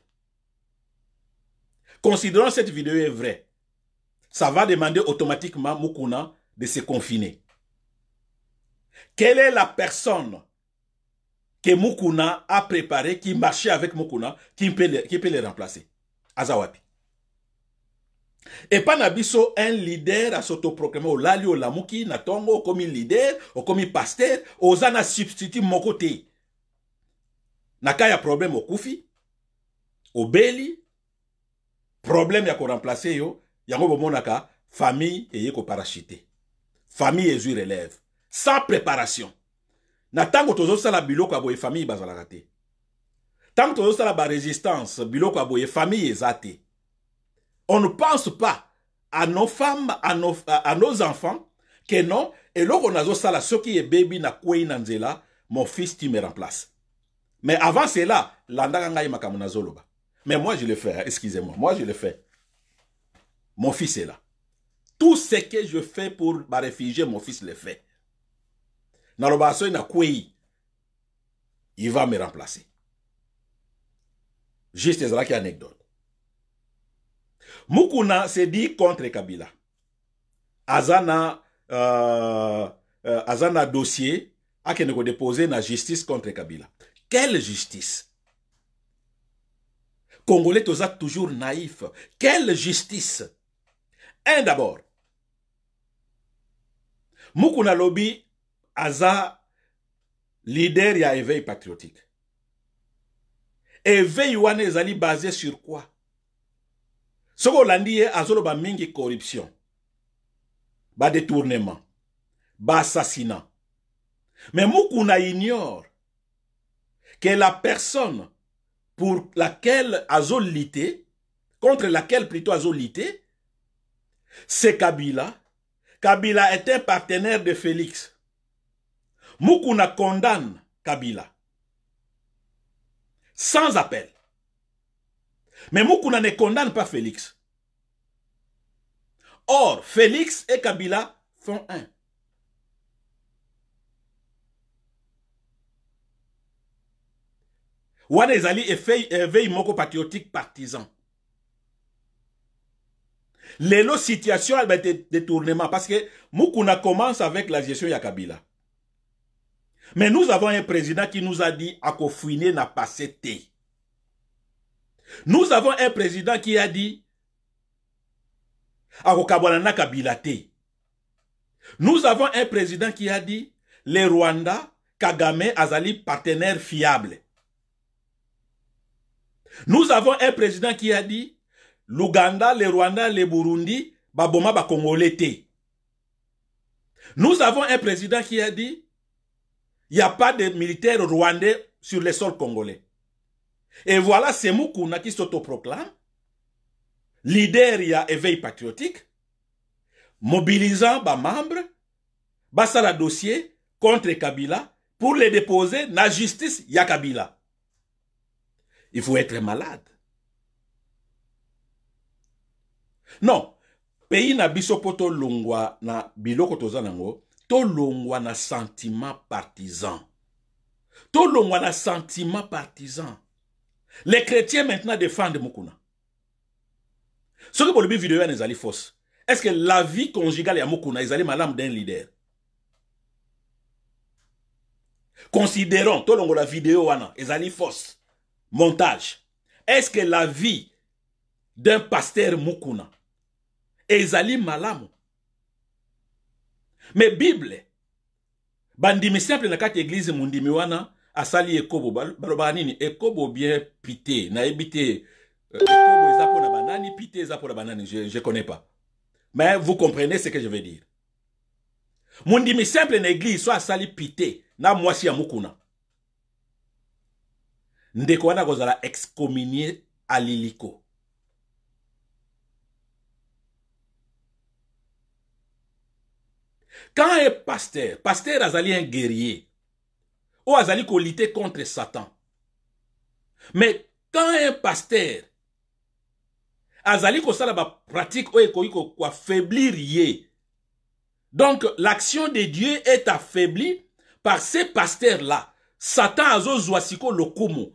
considérons cette vidéo est vraie ça va demander automatiquement mukuna de se confiner quelle est la personne que Mukuna a préparée, qui marchait avec Mukuna, qui peut les, qui peut les remplacer Azawapi. epana biso un leader à ou olali Lamouki, na comme un leader comme un pasteur na substitut mon côté. na y un problème au Béli, problème ya remplacer yo a monaka famille qu'on koparachite famille Jésus relève sans préparation na tozo sala biloko ya boye famille bazalaka tozo sala ba résistance biloko ya famille est on ne pense pas à nos femmes à nos, à nos enfants que non et on eloko nazosala soki est baby na nanzela mon fils tu me remplaces. mais avant cela landaka ngai makamuna zoloba. mais moi je le fais hein, excusez-moi moi je le fais mon fils est là tout ce que je fais pour baréfugie mon fils le fait il va me remplacer juste une anecdote mukuna s'est dit contre kabila Azana euh, euh, na dossier azana qui nous a déposé na justice contre kabila quelle justice congolais toza toujours naïf quelle justice un d'abord mukuna Lobby Aza, leader a éveil patriotique. Éveil wana ezali basé sur quoi? Ce Soko dit, Azolo azoloba mingi corruption. Ba détournement. Ba assassinat. Mais moukouna ignore que la personne pour laquelle Azolité, contre laquelle plutôt Azolité, c'est Kabila. Kabila est un partenaire de Félix. Mukuna condamne Kabila. Sans appel. Mais Mukuna ne condamne pas Félix. Or, Félix et Kabila font un. Wana est veille moko patriotique partisan. L'élo situation, elle va être détournement parce que Mukuna commence avec la gestion de Kabila. Mais nous avons un président qui nous a dit Akofouine n'a pas cété. Nous avons un président qui a dit Akokabwana Kabilate. Nous avons un président qui a dit les Rwanda, Kagame, Azali, partenaire fiable » Nous avons un président qui a dit l'Ouganda, les Rwanda, les Burundi, Baboma, Bakongolete. Nous avons un président qui a dit il n'y a pas de militaires rwandais sur le sol congolais. Et voilà c'est qui s'autoproclame, leader il y a éveil patriotique, mobilisant bas membres, bas dossier contre Kabila pour les déposer la justice ya Kabila. Il faut être malade. Non, pays na biso poto lungwa na biloko nango. Tout tolongwa na sentiment partisan. Tolongwa na sentiment partisan. Les chrétiens maintenant défendent Mukuna. Ce que pour le vidéo est fausse. Est-ce que la vie conjugale à Mukuna est allée malam d'un leader? Considérons, tout a la vidéo wana, est fausse. Montage. Est-ce que la vie d'un pasteur Mukuna est Malam. malamu? mais bible bandimi simple na kati ya eglize a wana asali ekobo que nini ekobo bien pité na te ekobo euh, zapo na banani pité zapo la banani je, je connais pas mais vous comprenez ce que je veux dire Mundimi simple na église soit asali pité na mwasi ya mokuna ndeko wana ne excommunier aliliko Quand un pasteur, pasteur Azali est un guerrier. Ou Azali qui lutte contre Satan. Mais quand un pasteur, Azali qu'on la pratique ou ekoyi affaiblir Donc l'action de Dieu est affaiblie par ces pasteurs-là. Satan azo le lokumu.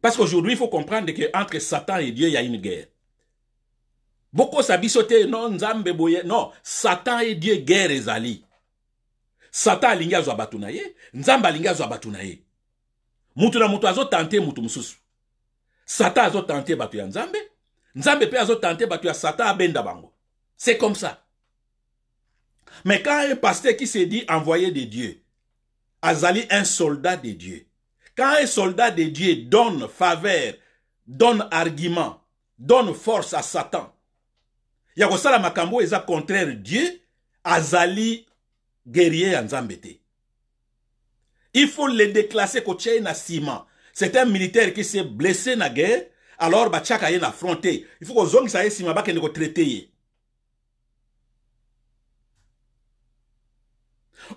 Parce qu'aujourd'hui, il faut comprendre qu'entre Satan et Dieu, il y a une guerre. Boko biso non nzambe boye non satan Dieu guerre ezali satan a zo à ye nzambe linga azwa bato na mutu na mutu azotante mutu mususu. satan azotante tente ya nzambe nzambe azo azotante batu ya satan abenda bango c'est comme ça mais quand un pasteur qui se dit envoyé de dieu azali un soldat de dieu quand un soldat de dieu donne faveur donne argument donne force à satan ya sala makambo eza contraire dieu azali guerrier en Zambete. il faut le déclasser kotia na ciment. c'est un militaire qui s'est blessé na guerre alors batiaka ye na faut il faut kozongisa si ma ne soit traité.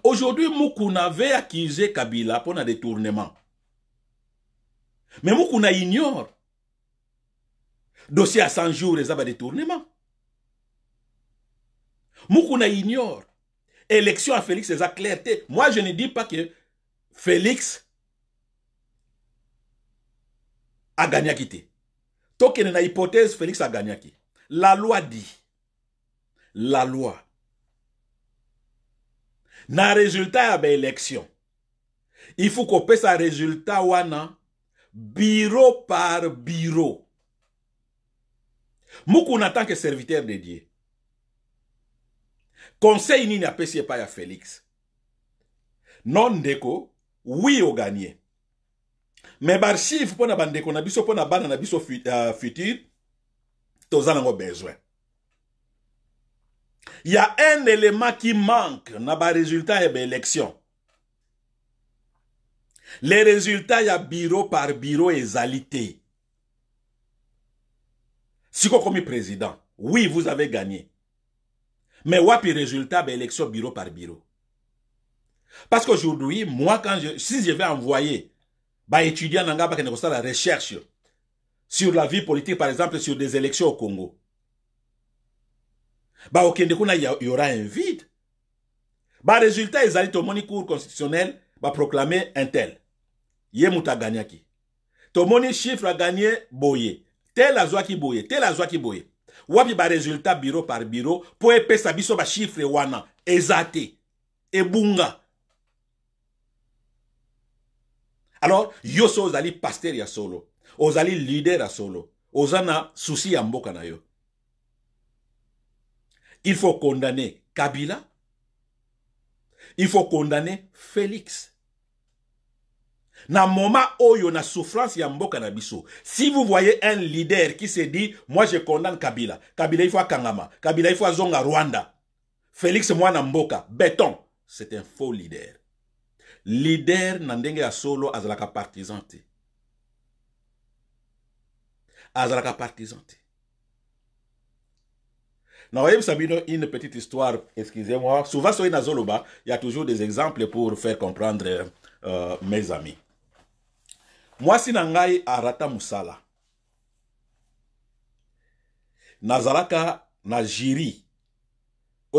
Aujourd'hui, Moukouna avait accusé Kabila pour un détournement. Mais Moukouna ignore. Dossier à 100 jours, il y a détournement. Moukouna ignore. Élection à Félix la clarté. Moi, je ne dis pas que Félix a gagné à quitter. Tant na hypothèse, Félix a gagné à La loi dit, la loi, na résultat l'élection. Ben il faut couper sa résultat wana bureau par bureau Moukouna tant que serviteur de dieu conseil n'y n'apprécie pas ya Félix. non ndeko Mais Mais pour la bande bande qu'on na biso la na bande na biso euh, futur n'a pas besoin y a un élément qui manque na résultat et élection. les résultats y a bureau par bureau alité. Si vous comme président oui vous avez gagné mais wapi résultat, ben, élection bureau par bureau. Parce qu'aujourd'hui, moi, quand si je vais envoyer, bah, étudiant dans la recherche sur la vie politique, par exemple, sur des élections au Congo, bah, au Kendekuna, il y aura un vide. Bah, résultat, ils allaient au moni cours constitutionnel, bah, proclamer un tel. Yemuta gagnaki. Tomoni chiffre a gagné, boye. Tel a qui boye. Tel a qui wapi des résultat bureau par bureau pour epesa biso ba chiffre wana Ezate. ebunga alors yo so ozali ya solo ozali leader ya solo oza souci ya yo il faut condamner kabila il faut condamner félix Na moma oyo na souffrance ya mboka na biso. Si vous voyez un leader qui se dit moi je condamne Kabila, Kabila il faut Kangama, Kabila il faut Zonga Rwanda. Félix Mwana Mboka, béton, c'est un faux leader. Leader na ya solo azalaka partisan te. Azalaka partisan Vous Nawayem Sabino, une petite histoire, excusez-moi. Souvent, sur Nazoloba, il y a toujours des exemples pour faire comprendre euh, mes amis mwasi na ngai arata musala. nazalaka na jiri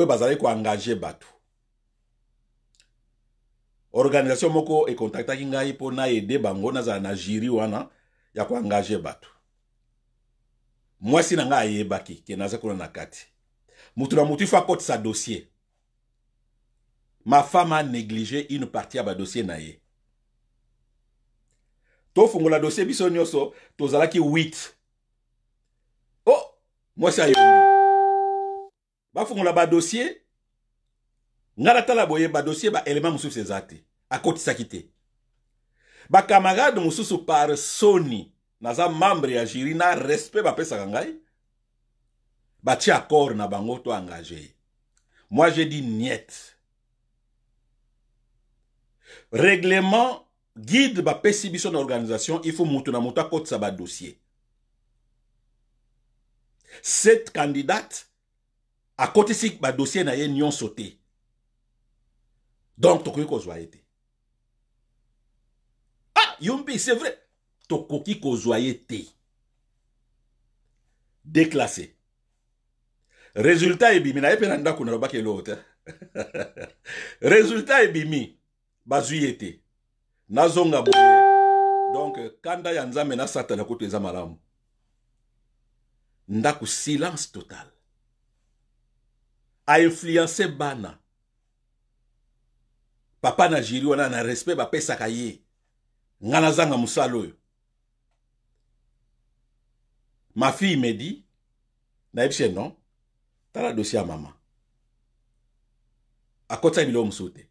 bazale ko koengage batu. organisation moko ekontaktaki ngai na ede bango nazala na jiri wana ya koengage batu. mwasi na ngai yébaki, ke naza na kati motu na motu ifo sa dossier ma femme négligé une partie ba dossier na ye la dossier biso nyonso tozalaki 8 oh Ba ayembi la dossier. ngarata la boye élément A dossier. eza te vous Ba bakamarade mususu par soni naza membre ya na respect kangai Ba ti accord na bango to engagé moi je dis niet règlement guide ba pesi biso organisation il faut moto na sa ba dossier. cette candidate a ba dossier na ye nyonso sauté. donc tokoki kozwa ye ah yumbi c'est vrai tokoki kozwa ye déclassé résultat ebimi na ye ko na ndako ke l'autre. résultat ebimi Ba ye nazonga boye donc euh, kanda ya nzambe nasatana kutu eza malamu ndako silence total A influencer bana papa na jiri wana na respect bapesaka ye ngai nazanga mosala oyo ma fille me dit, nayebise non tala dossier ya mama akotisaki biloko mosusu te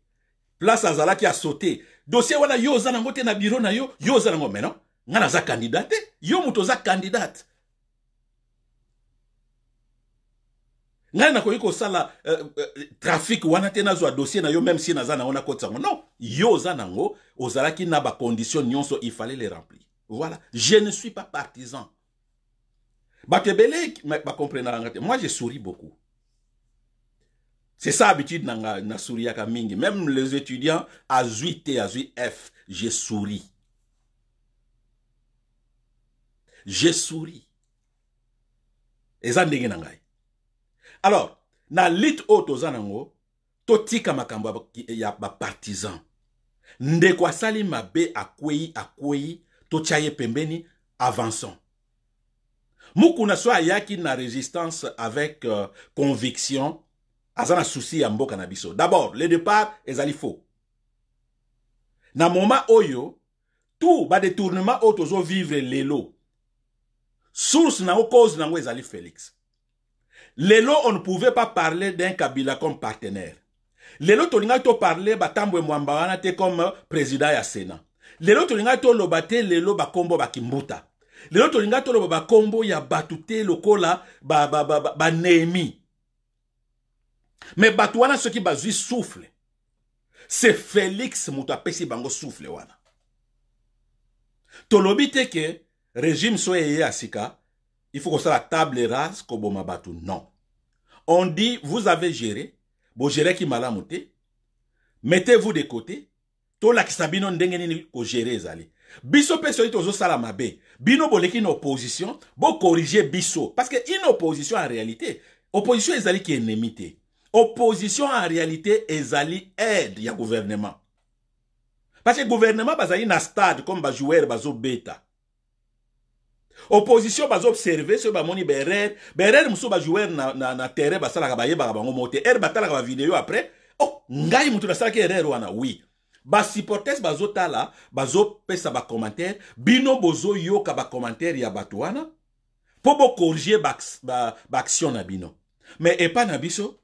place a sauté dossier wana yo za nango na biro na yo yo oza nango maintenant non. naza za te yo moto za kandidate ngai nakoki kosala uh, uh, trafik wana tena nazwa dossier na yo même si naza nango nakotisa yango non yo oza nango ki na bacondition nyonso il fallait les remplir voilà je ne suis pas partisan bato ebele bacomprendaka nga moi je souris beaucoup c'est ça habitude nanga na souris. mingi. Même les étudiants azui T 8 F, je souris. Je souris. Et ça na ngai. Alors, na lit oyo toza nango totika makambo ya partisans ndeko a mabe akwei akwei to tchaye pembeni avançons na soa yaki na résistance avec euh, conviction Azana souci ya d'abord le départ ezali faux na moment oyo tout badetournement oyo les lelo source o cause n'a ezali félix lelo on ne pouvait pas parler d'un kabila comme partenaire lelo parler ba batambwe mwamba wana te comme président ya sénat lelo tolingaki to te lelo comme kimbuta. lelo tolingaki toloba bakombo ya bato lokola ba ba, ba, ba, ba, ba mais batouana ce qui bazwi souffle c'est félix moto apesi bango souffle wana Tolobite que régime soit à ya sika il faut la table rase koboma bato non on dit vous avez géré m'a la te mettez-vous de côté tolakisa bino ndenge nini kogere ezali biso mpe soki tozosala mabe bino qui na opposition corriger biso parce que in opposition en réalité opposition ezali ki est ennemité opposition en réalité ezali aide ya gouvernement parce que gouvernement bazali na stade comme bazo bazobeta opposition bazoobserve soki bamoni berere berere muso bajoueur na, na, na terrain basalaka er, ba bango moko er ere ba vidéo après oh ngai moto nasalaki erreur wana là, bazo pesa ba commentaire bino bozoyoka ka ba commentaire ya mpo pour baaction ba, ba na bino Mais e pas na biso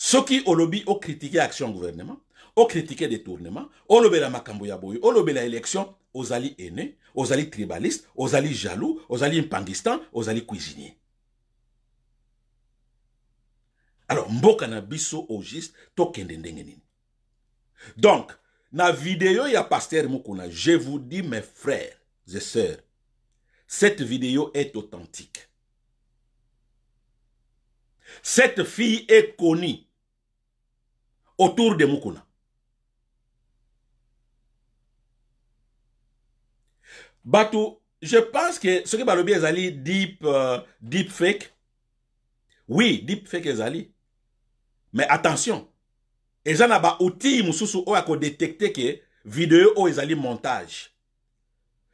qui ont critiqué action gouvernement, gouvernement le détournement la ont critiqué ya aux été aînés, aux été tribalistes, aux ozali jaloux ozali aux ozali cuisiniers. alors mboka na biso au juste to donc na vidéo ya Pasteur mukuna je vous dis mes frères et sœurs cette vidéo est authentique cette fille est connue autour de Mukuna. Batou, je pense que ce qui Balobi Ezali deep, euh, deep fake, oui, deep fake ali. Mais attention, Et na ba outil mosusu oyo que ke video les ali montage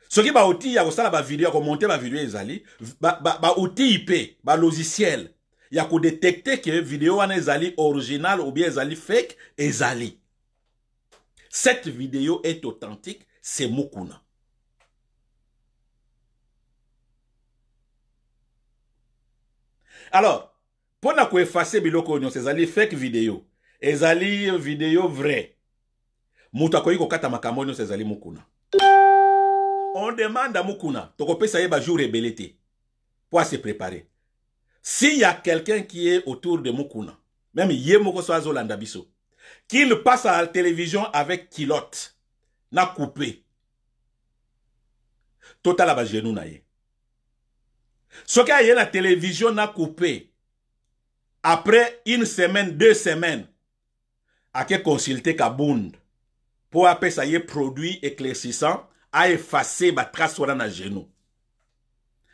Ce qui ba outil ya kosala la vidéo komonte bavideo ezali baoutil ba, ba logiciel. logiciel ya detecte ke video wana ezali original ou bien ezali fake ezali cette video est authentique c'est Mukuna. alors pour na effacer biloko oyo ezali fake video ezali video vrai muta akoki kata kata oyo ezali Mukuna. on demande Mukuna, tokopesa ye ba jour te pour se préparer. S'il y a quelqu'un qui est autour de Mukuna, même Yemoko Soazo Landabiso, qu'il passe à la télévision avec kilote, n'a coupé. Total à genou Ce qui a la télévision n'a coupé. Après une semaine, deux semaines, à que consulter Kabound pour appeler ça y produit éclaircissant à effacer ma trace sur la genou.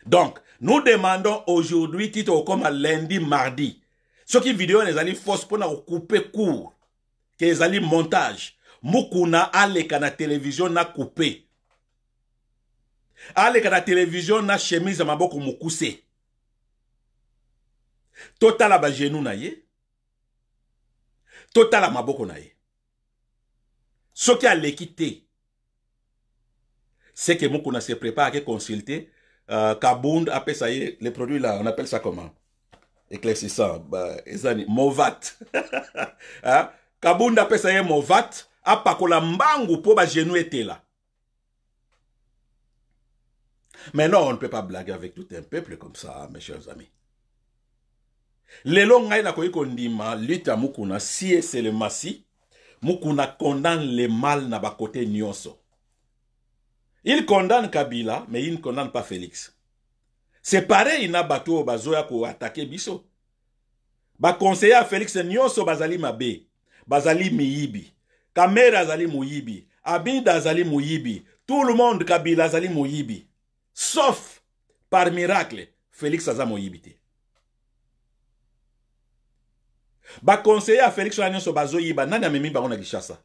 Donc, nous demandons aujourd'hui titre comme lundi, mardi. Ce qui vidéo les amis force pour nous couper court. Que les ali montage. Mukuna aleka na télévision na coupé. quand la télévision na chemise maboko mukuse. Total ma genou na Total maboko na Ce qui a l'équité, c'est que Mukuna se prépare à consulter euh, Kabound, ça y les produits là, on appelle ça comment Éclaircissant, bah, ezani, Movat. hein? Kabound, ça y est, Movat, mbangu po ba genou était là. Mais non, on ne peut pas blaguer avec tout un peuple comme ça, mes chers amis. long ngai na kondima lutte ya mukuna si le masi mukuna condamne le mal na bakote nyonso il condamne Kabila, mais il ne condamne pas Félix. C'est pareil, il n'a au bazoya pour attaquer biso. Ba conseiller à Félix Nyoso bazali mabe, bazali miyibi, Kamera zali muyibi, Abida zali muyibi, tout le monde Kabila zali muyibi. Sauf par miracle, Félix aza muyibi Ba conseiller à Félix Nyoso mimi nani on a de ça.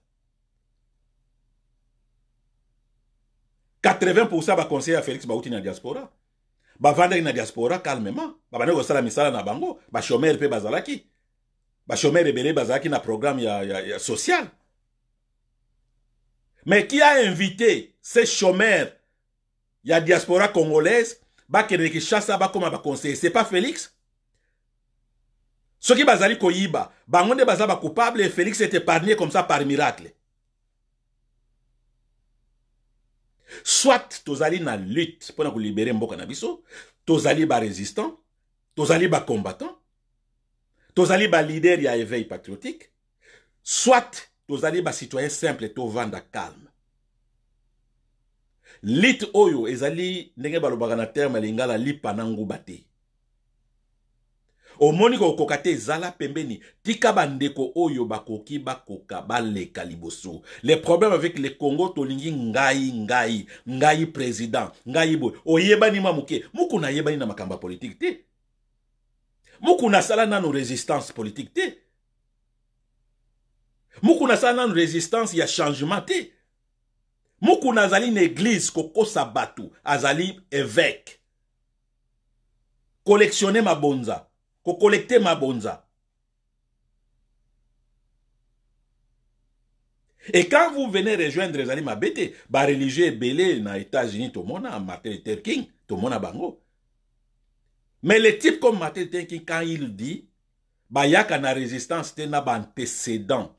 80% conseiller à félix bauti na diaspora vendre na diaspora calmement babandaki kosala misala na bango chômeur mpe bazalaki chômeur rebelle bazalaki na programme ya, ya, ya mais qui a invité ces chômeurs ya diaspora congolaise chasse bakende comme bakoma conseiller, c'est pas félix qui bazali koyiba bango de bazaba coupable et félix est épargné comme ça par miracle soit tozali na lutte mpona libérer mboka na biso tozali combattant, tozali bacombattant tozali leader ya éveil patriotique soit tozali citoyen simple tovanda calme lite oyo ezali ndenge balobaka na terme ya lingala lipa na nguba omoni ko kokate Zala pembeni tika bandeko oyo bakoki bakoka baleka liboso le problème avec le congo tolingi ngai ngai ngai président ngai boy oyebani mamuke moke na yebani na makamba politique. politike na mokuna na no résistance politique te mokuna na nano résistance ya changement te mokuna na zali église kokosa bato azali évêque collectionne bonza pour collecter ma bonza. Et quand vous venez rejoindre les animaux bêtés, bah religieux belé dans les États-Unis, tout le monde a Martin Luther King, tout le monde a Bango. Mais les types comme Martin Luther King, quand il dit, bah y a résistance, il na a antécédent,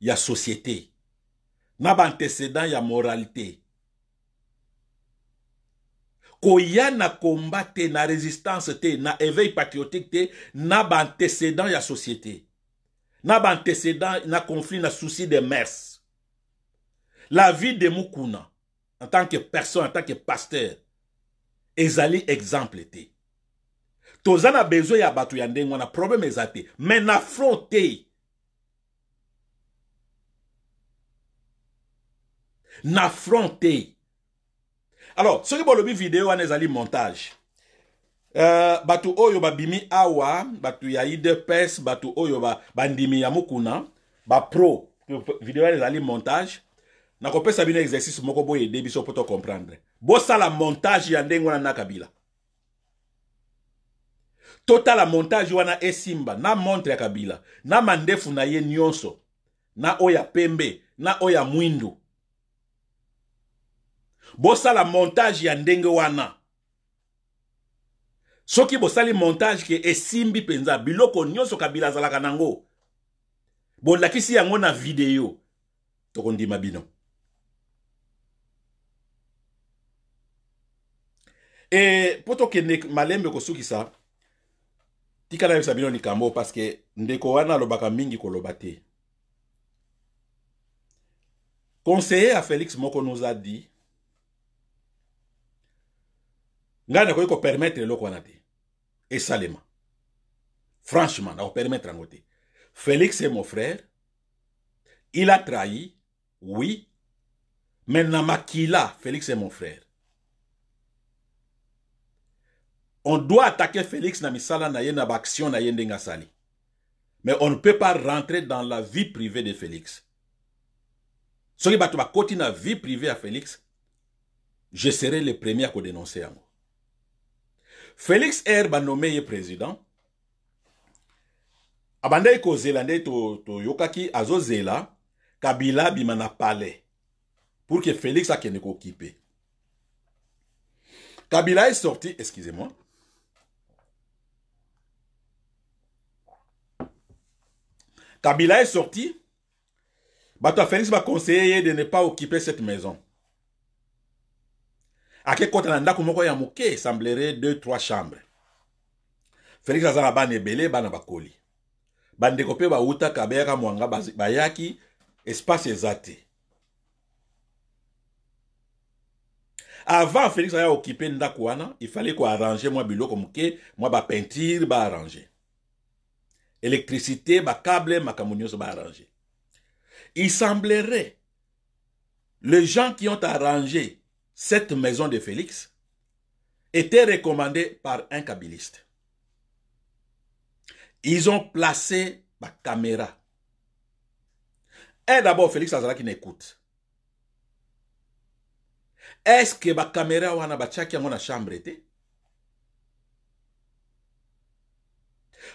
il y a société, il y a antécédent, il y a moralité koya na combat na résistance te na éveil patriotique te na dans la société na antécédent, na conflit na souci de mers la vie de mukuna en tant que personne en tant que pasteur ezali exemple te toza na besoin ya bato ya wana problème mais na front na fronte alors soki bolobi video wana ezali montage euh, bato oyo babimi awa bato ya idps bato oyo bandimi ba ya mokuna bapro video wana ezali montage nakopesa bino exercice moko boyede biso mpo tocomprendre bosala montage ya ndenge wana na kabila totala montage wana esimba na montre ya kabila na mandefu na ye nyonso na oyo ya pembe na oyo ya mwindu bosala montage ya ndenge wana soki bosali montage ke esimbi mpenza biloko nyonso kabila azalaka nango bolakisi yango na video tokondima bino e mpo tokende malembe kosukisa tika nayebisa bino likambo parceke ndeko wana alobaka mingi koloba te conseiller ya félix moko nous a dit ngai permettre le quoi wana Et esalema franchement permettre à te félix est mon frère il a trahi oui mais na makila félix est mon frère on doit attaquer félix na misala na ye na mais on ne peut pas rentrer dans la vie privée de félix qui va bakoti la vie privée à félix je serai le premier à dénoncer. à moi. Félix R nommé président abanda ye kozela nde toyokaki azozela kabila bimana palais pour que félix ko occupé. kabila est sorti excusez-moi kabila est sorti félix va conseiller de ne pas occuper cette maison akekɔta na ndako moko ya moke esemblere 2-3 chambres. felix aza na bana ebele bana bakoli bandeko mpe bawutaka bayaka mwanga bayaki espace eza avant félix aya okipe ndako wana ifale koarrange mwa biloko moke mwa ba baarrange électricité bakable makambo nyonso baarrange il semblerait les gens qui ont arrangé cette maison de Félix était recommandée par un kabyliste. Ils ont placé ma caméra. Et d'abord, Félix Azara qui n'écoute. Est-ce que ma caméra ou une chambre était?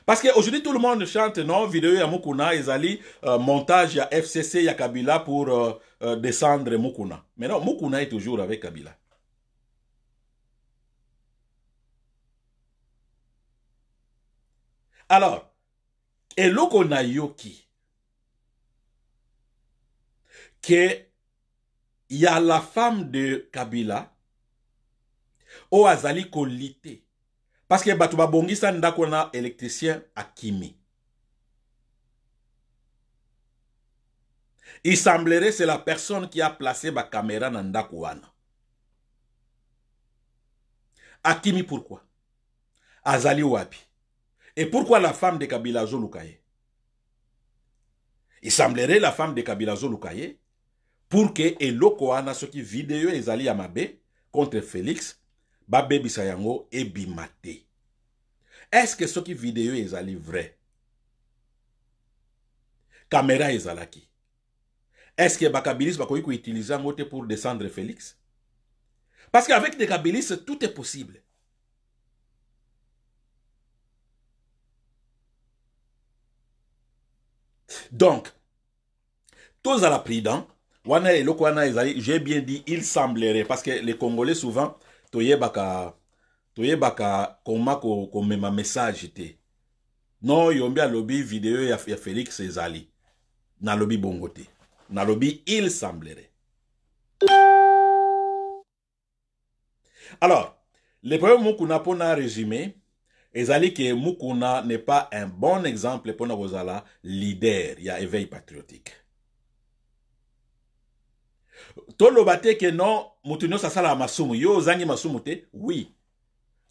Parce qu'aujourd'hui, tout le monde chante, non, vidéo à Mukuna, Ezali, Zali. Euh, montage à FCC, a Kabila pour euh, euh, descendre Mukuna. Mais non, Mukuna est toujours avec Kabila. Alors, eloko na yoki y a la femme de Kabila Oazali azali kolite parce que Batouba ndako n'dakouna électricien akimi il semblerait c'est la personne qui a placé ma caméra dans akimi pourquoi azali wapi et pourquoi la femme de kabila azoluka il semblerait la femme de kabila azoluka pour que eloko ce qui vidéo ezali ya mabe contre félix sa yango que ce qui est vidéo est vrai Caméra est-ce est que que bakabilis le utiliser va te pour descendre félix parce qu'avec des kabilis tout est possible donc tout à la dans... j'ai bien dit il semblerait parce que les congolais souvent toyebaka toyebaka koma komema ko message te no yombi alobi video ya, ya félix ezali nalobi bongo te nalobi il semblerait alors lepoyo mukuna mpona résume ezali ke mukuna n'est pas un bon exemple mpona kozala leader ya éveil patriotique toloba te ke non moto nyonso asalaka masumu yo ozangi masumu te wi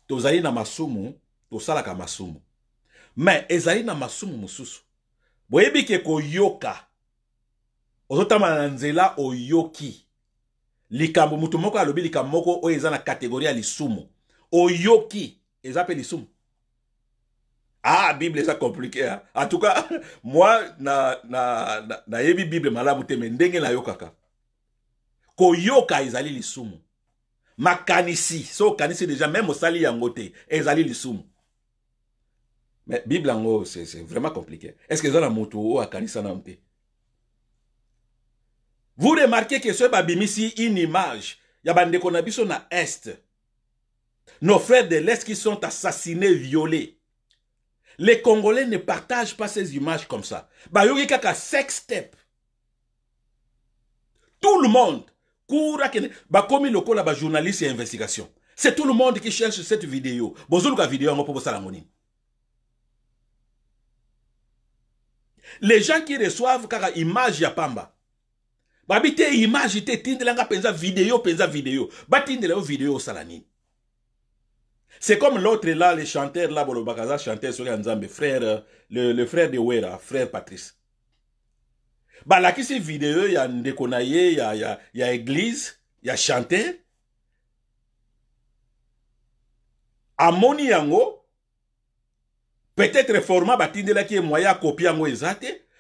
tozali na masumu tosalaka masumu me ezali na masumu mosusu boyebi ke koyoka ozotambola na nzela oyoki likambo motu moko alobi likambo moko oyo eza na kategorie ya lisumu oyoki eza mpe lisumu ah bible eza compliqué en tout cas moi nayebi na, na, na bible malamu te me ndenge nayokaka koyoka ezali lisumu makanisi so kanisi déjà même osali yango te ezali lisumu mais bible haut. c'est vraiment compliqué est ce que ont la moto oyo la vous remarquez que ce babimisi une image ya bandeko na biso est nos frères de l'est qui sont assassinés violés les congolais ne partagent pas ces images comme ça bayoki kaka sex step tout le monde cour akende bakomi lokola bajournaliste et investigation c'est tout le monde qui cherche cette vidéo la vidéo on mpo bosala la nini les gens qui reçoivent kaka image ya pamba babi image te tindelanga pensa vidéo. mpenza vidéo. Ba tinde la vidéo nini c'est comme l'autre là le chanteur là bolobaka aza chanteur sur nzambe frère le, le frère de wera frère patrice bah, qui c'est balakisi video ya ndeko y ye ya, église, ya y a chanté amoni yango peut-être format bah, qui est moyen copier yango eza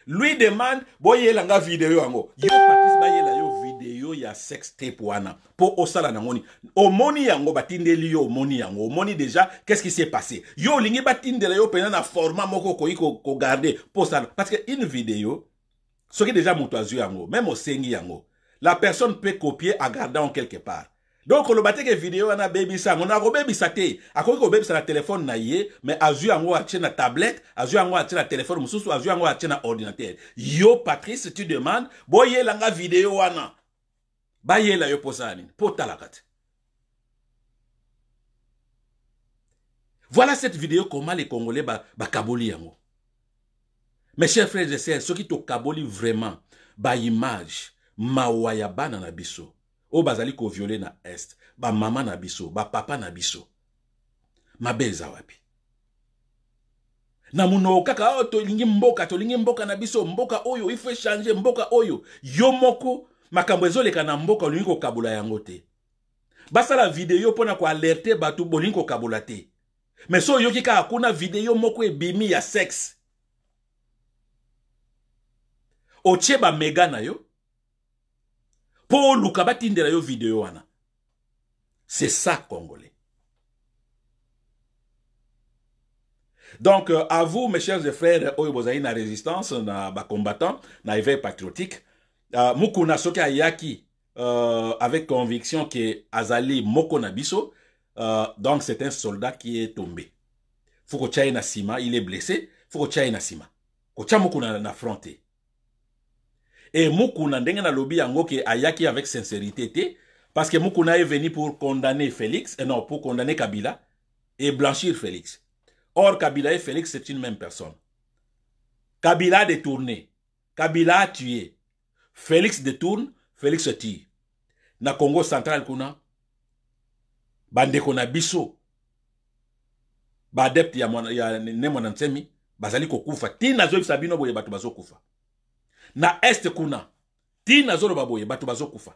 lui demande vidéo video yango yo patrice yela yo video ya sex tape wana pour osala moni nini omoni yango bah, li yo moni yango omoni déjà qu'est-ce qui s'est passé yo batinde la yo pena na format moko ko garder mpo osala parce que une vidéo soki deja moto même yango meme osengi yango la personne à garder en quelque part donc koloba te a baby wana abebisa yango na baby te akoki kobebisa na telefone na ye me azwi yango atie na tablette azwi yango téléphone, na telefone mosusu azu yango atie na ordinateur yo patrice tu demande boyelanga video wana la yo posa nini mpo otalaka voilà cette vidéo comment les congolais ba ba yango mes chers frères et sœurs soki tokaboli vraiment baimage mawa ya bana na biso oyo bazali koviole na este bamama na biso bapapa na biso mabe eza wapi na monoko kaka oyo oh, tolingi mboka tolingi mboka na biso mboka oyo ifo echange mboka oyo yo moko makambo ezoleka na mboka olingi kokabola yango te basala video mpona koalerte bato bolingi kokabola te me so oyoki kaka kuna video moko ebimi ya sexe ba mega na yo pour luka batindela yo video wana c'est ça congolais donc euh, à vous mes chers et frères oyo bozaï na résistance na combattant, na éveil patriotique euh, Mukuna na soki yaki, euh, avec conviction que azali moko Nabiso, euh, donc c'est un soldat qui est tombé Fouko Tchay na sima, il est blessé Fouko Tchay na sima. Ko tcha na fronte. Et Mukuna na lobby yango ke ayaki avec sincérité parce que Mukuna est venu pour condamner félix et non pour condamner kabila et blanchir félix or kabila et félix c'est une même personne kabila a détourné kabila a tué félix détourne félix tue na congo central kuna Bande kona biso baadepte ya, ya ne mwana nsemi bazali kokufa ti zo bisabino boye bato bazokufa na este kuna Ti azoloba baboye bato bazokufa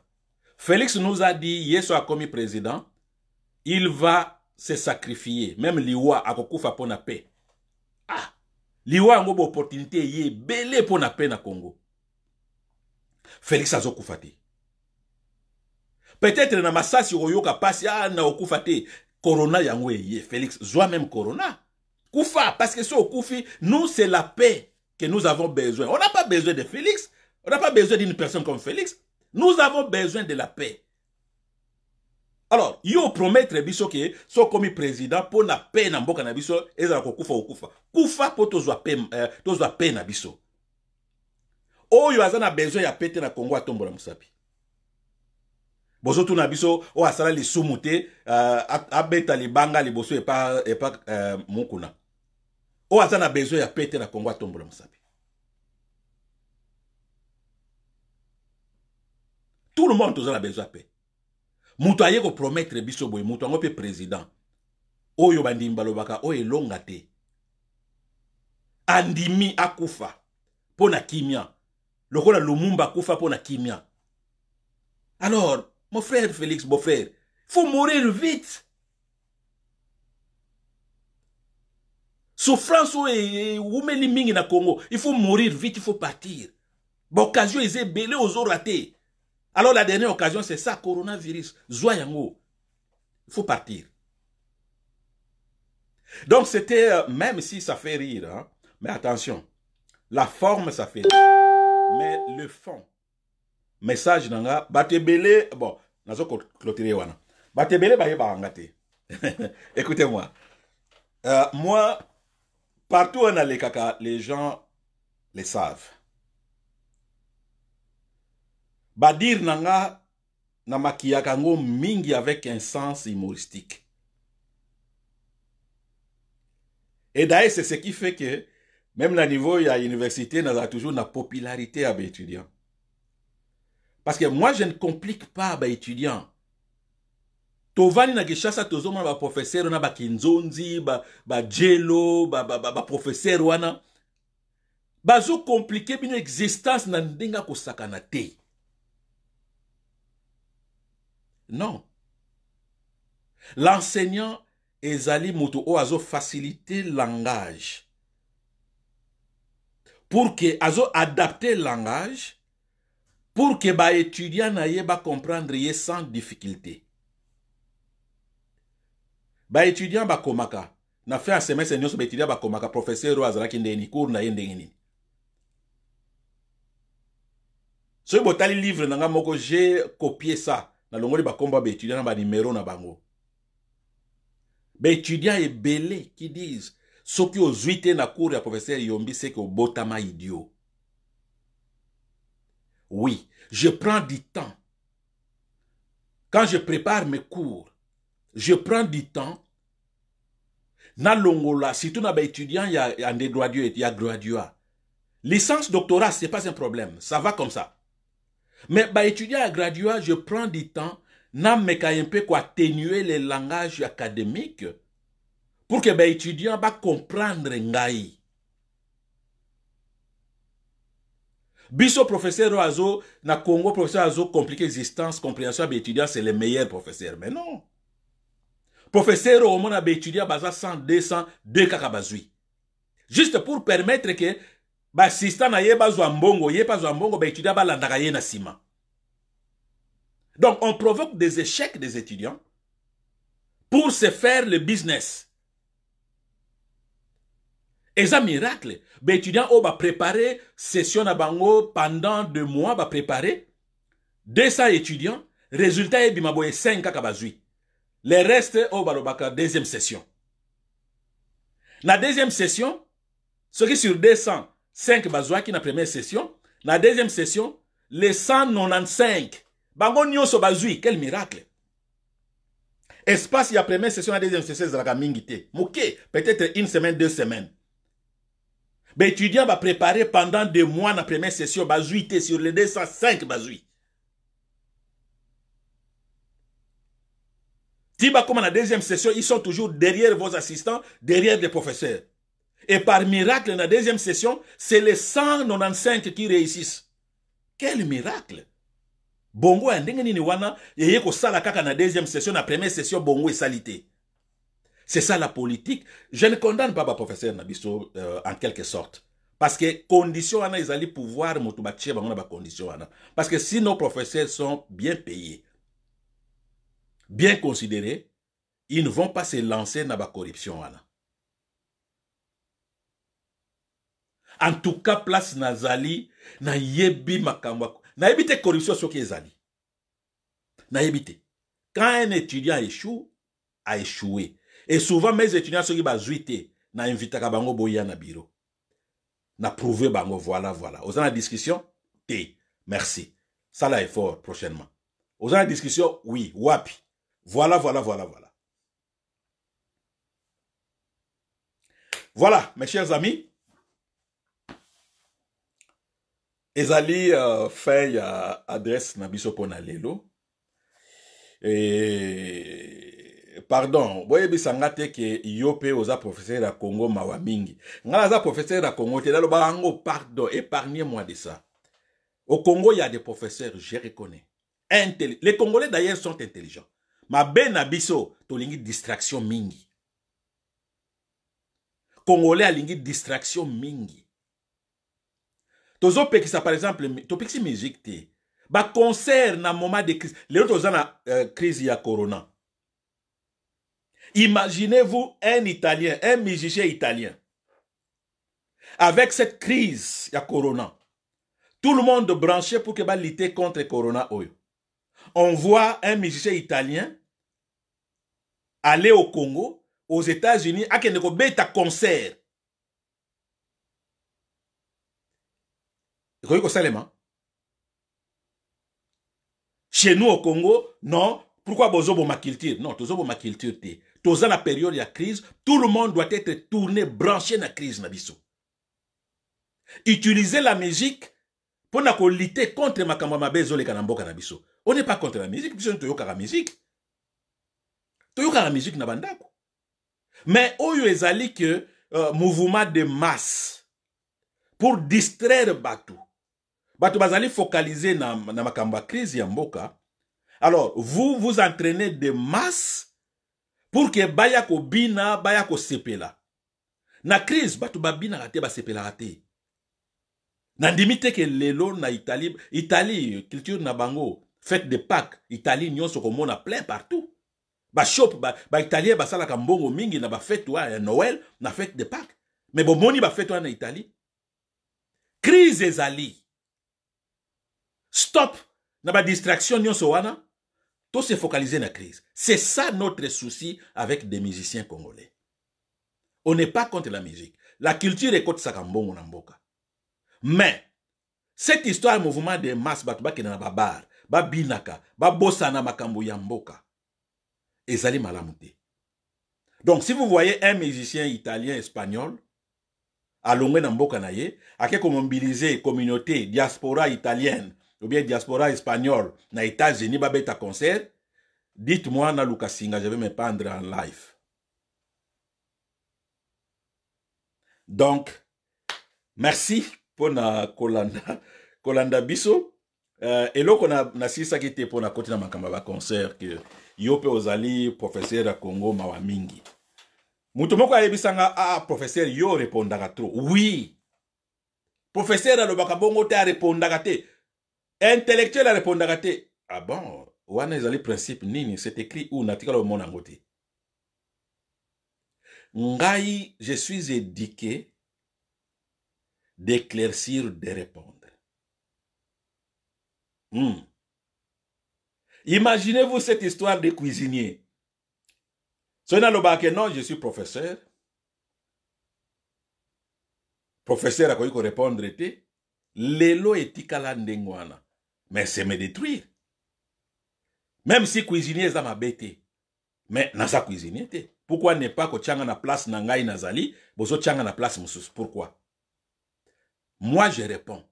félix nous a dit yesu akomi président il va se sacrifier même liwa akokufa pour na paix ah liwa bo opportunité, yé belé pour na paix na congo félix azokufa ti. peut-être na masasi okoyoka mpasi ah na okufa te corona yango yé félix zoa même corona kufa parce que so okufi nous c'est la paix que nous avons besoin. On n'a pas besoin de Félix, on n'a pas besoin d'une personne comme Félix. Nous avons besoin de la paix. Alors, yo promettre biso que so comme président pour la paix na mboka na biso ezala ko kufa okufa. Kufa pour tozwa paix euh, la paix na biso. Oyo azana besoin ya paix na Congo atombola musapi. Bozo tout na biso o asala lisumu soumouté, euh, abeta libanga pas, epa pas, euh, moukouna. O azana na besoin ya pete na kongo atombola mosapi tout le monde toza la besoin ya pe moto aye kopromettre biso boye moto yango président oyo bandimi balobaka oyo longa te andimi akufa Pona na kimia lokola lumumba akufa pona na kimia alors mon frère félix beau faut mourir vite souffrance oyo ewumeli mingi na congo il faut mourir vite il faut partir Bon, baoccasion belé aux ozora te alors la dernière occasion c'est ça coronavirus zwa yango il faut partir donc c'était euh, même si ça fait rire hein, mais attention la forme ça fait rire mais le fond message nanga bato belé, bon nazoclôturer wana bate belé bayebaka ba écoutez moi euh, moi Partout où on les gens, les gens le savent. Badir nanga na mingi avec un sens humoristique. Et d'ailleurs, c'est ce qui fait que même au niveau de l'université, on a toujours la popularité les étudiants. Parce que moi, je ne complique pas à étudiants tovandi na kishasa tozomona professeur, wana ba bajelo ba baprofesere ba, ba wana compliqué bino existence na la te non l'enseignant ezali moto azo faciliter langage pour azo adapter langage pour que étudiant na ye comprendre ye sans difficulté ba komaka na fin un semestre étudiant ba komaka, professeur oyo azalaki ndeni cour na ye ndenge nini soki botali livre na nga moko je kopie sa ba bakombo ba étudiant na numéro na bango e ebele ki dise soki ozwi te na cour ya professeur yombi seki botama idio oui je prends du temps quand je prépare mes cours je prends du temps na longola surtout na ba étudiant il y a des graduate il y a graduat licence doctorat c'est pas un problème ça va comme ça mais étudiant et graduat je prends du temps na quoi atténuer les langages académiques pour que ba étudiant ba comprendre biso professeur Oazo, azo na congo professeur azo compliqué existence compréhension étudiant, étudiants c'est le meilleur professeur mais non professeur a étudié baza 100 200 2, kaka juste pour permettre que basista na ye bazwa mbongo ye bazwa mbongo baétudiant balandaka ye na nsima donc on provoque des échecs des étudiants pour se faire le business Et ça miracle baétudiant oyo oh, préparé session na bango pendant deux mois préparé 200 étudiants résultat e boye 5 kaka les restes au oh, Balobaka, deuxième session. La deuxième session, ce qui sur 205 dans la première session, la deuxième session, les 195. quel miracle. Espace, il y a première session, la deuxième session, c'est la peut-être une semaine, deux semaines. Mais étudiant va préparer pendant deux mois la première session, bazwi sur les 205 bazwi. Tiba, comme la deuxième session, ils sont toujours derrière vos assistants, derrière les professeurs. Et par miracle, dans la deuxième session, c'est les 195 qui réussissent. Quel miracle! Bongo a hein, wana, deuxième session, la première session, bongo est salité. C'est ça la politique. Je ne condamne pas ma professeur euh, en quelque sorte. Parce que condition wana, ils allaient pouvoir Parce que si nos professeurs sont bien payés, bien considéré, ils ne vont pas se lancer dans la corruption. En tout cas, place Nazali, na yebi makamwa. Na yebi corruption sur qui Zali. Na yebi Quand un étudiant échoue, a échoué. Et souvent, mes étudiants, ceux qui bazuite, na à kabango boya na bureau. Na prouvé bango, voilà, voilà. Aux la discussion, T. Merci. Ça là est fort prochainement. Aux la discussion, oui, wapi. Voilà, voilà, voilà, voilà. Voilà, mes chers amis. ezali fait euh, fin ya adresse na lelo pardon voyez bisangate que yo mpe oza professeur la congo mawa mingi ngai professeur la congo te nalobaka ngo pardon épargnez moi de ça au congo y a des professeurs je reconnais les congolais d'ailleurs sont intelligents ben na to lingi distraction mingi congolais lingi distraction mingi peki ça par exemple topekisi musique te concert na moment de crise lelo gens na euh, crise ya corona imaginez-vous un italien un musicien italien avec cette crise ya corona tout le monde branché pour que balite contre corona oyo on voit un musicien italien aller au Congo, aux États-Unis, à à un concert. chez nous au Congo non pourquoi ma culture non ma culture toza la période la crise tout le monde doit être tourné branché dans la crise utiliser la musique on a lutté contre makambo ya mabe ezoleka na na biso on n'est pas contre la musique biso nyonso la musique la musique na bandako mais oyo ezali ke euh, mouvement de masse pour distraire bato bato bazali focaliser na, na makambo crise ya mboka alors vous vous entraînez de masse pour que baya bina baya sepela na crise bato babinaka ba la crise. Nandimite que ke lelo na italie italie culture na bango fête de pâques italie Soko na plein partout Ba shop, ba sala mbongo mingi na ba fête ya noel na fête de pâques Mais ba fête wana na italie crise ezali stop na badistraction so wana to se focaliser na crise c'est ça notre souci avec des musiciens congolais on n'est pas contre la musique la culture ekotisaka mbongo na mboka mais, cette histoire mouvement de masse des masses, batubakena babar, babinaka, babosana makambo yamboka, ezali malamouté. Donc, si vous voyez un musicien italien, espagnol, à na mboka qui à mobilisé mobiliser communauté diaspora italienne, ou bien diaspora espagnole, na États-Unis, babeta concert, dites-moi na Lucasinga, je vais me pendre en live. Donc, merci. mpona kolanda kolanda biso uh, eloko nasilisaki na te mpo nakoti na makambo ya baconcert ke yo mpe ozali professeur ya congo mawa mingi motu moko ayebisanga a ah, ah, professeur yo repondaka tro oui professeur alobaka bongo te arepondaka te intellectuel arepondaka te ah bon wana ezali principe nini c'est écrit ou natikala omona yango te ngai je suis édiqué d'éclaircir, de répondre. Hmm. Imaginez-vous cette histoire de cuisinier. Lobake, non, je suis professeur. Professeur a quoi répondre était est ndengwana. Mais c'est me détruire. Même si cuisinier ça m'a bêté. Mais dans sa cuisinier Pourquoi ne pas que tchanga na place na ngai nazali, bozo tchanga place Moussous Pourquoi moi, je réponds.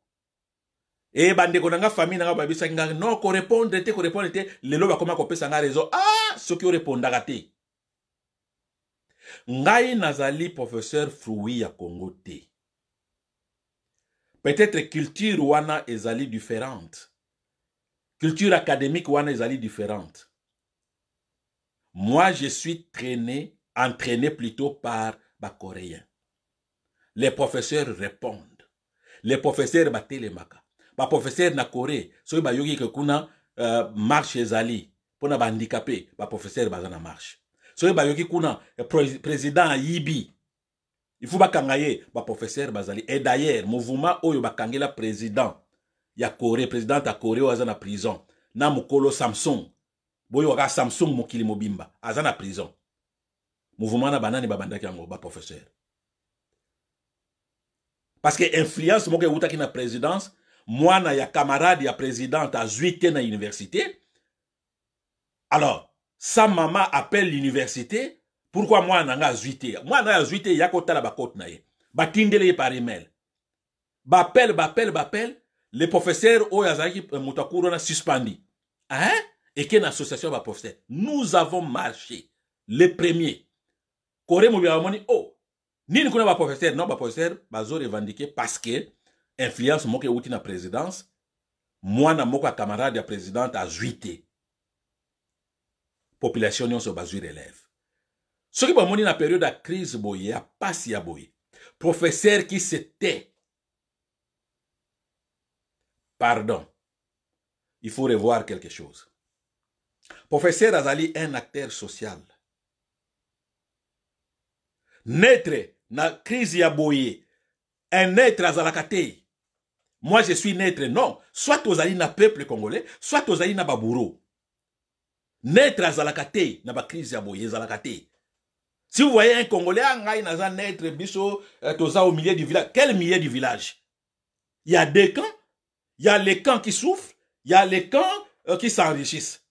Et eh, de nanga famille nanga babisa nga non ko répondre te ko répondre te lelo bakoma ko pesa nga réseau ah ceux qui répond Je ngai nazali professeur fruit à Congo te peut-être culture wana ezali différente culture académique wana ezali différente moi je suis traîné entraîné plutôt par ba Coréens. les professeurs répondent le professeur batelemaka professeur na corée ba bayoki ke kuna uh, marche ezali handicapé. Ba professeur baza na marche soki bayoki kuna euh, Yibi. Yibi il faut kangaye. ba professeur bazali Et d'ailleurs mouvement oyo bakangela président ya corée président ya corée aza na prison na mokolo samsung boyokaka samsung mokili mobimba aza na prison mouvement na banani babandaki yango professeur parce que influence moko qui na présidence moi na ya camarade ya présidente à zuité na université alors sa maman appelle l'université pourquoi moi, nga azwi Moi, mwana ya azwi te ya kotala bakote na ye batindele ye par email appel, ba appel, le professeur o ya professeurs, ils na suspendi hein? Et qu'une association de professeurs nous avons marché Les premiers. kore mobila oh, ni pas professeur, kuna vais revendiquer parce parce que influence moko dans la présidence moi, moko un camarade la présidente à La population nyonso bazwi relève qui bamoni na période de crise boye a pas ya boye professeur qui s'était pardon il faut revoir quelque chose professeur azali un acteur social naître na crise ya boye un être azalaka moi je suis neutre. non soit dans na peuple congolais soit aux na baburo naître azalaka na crise ya boye si vous voyez un congolais ah, ngai naza neutre, biso euh, toza au milieu du village quel milieu du village il y a deux camps il y a les camps qui souffrent il y a les camps euh, qui s'enrichissent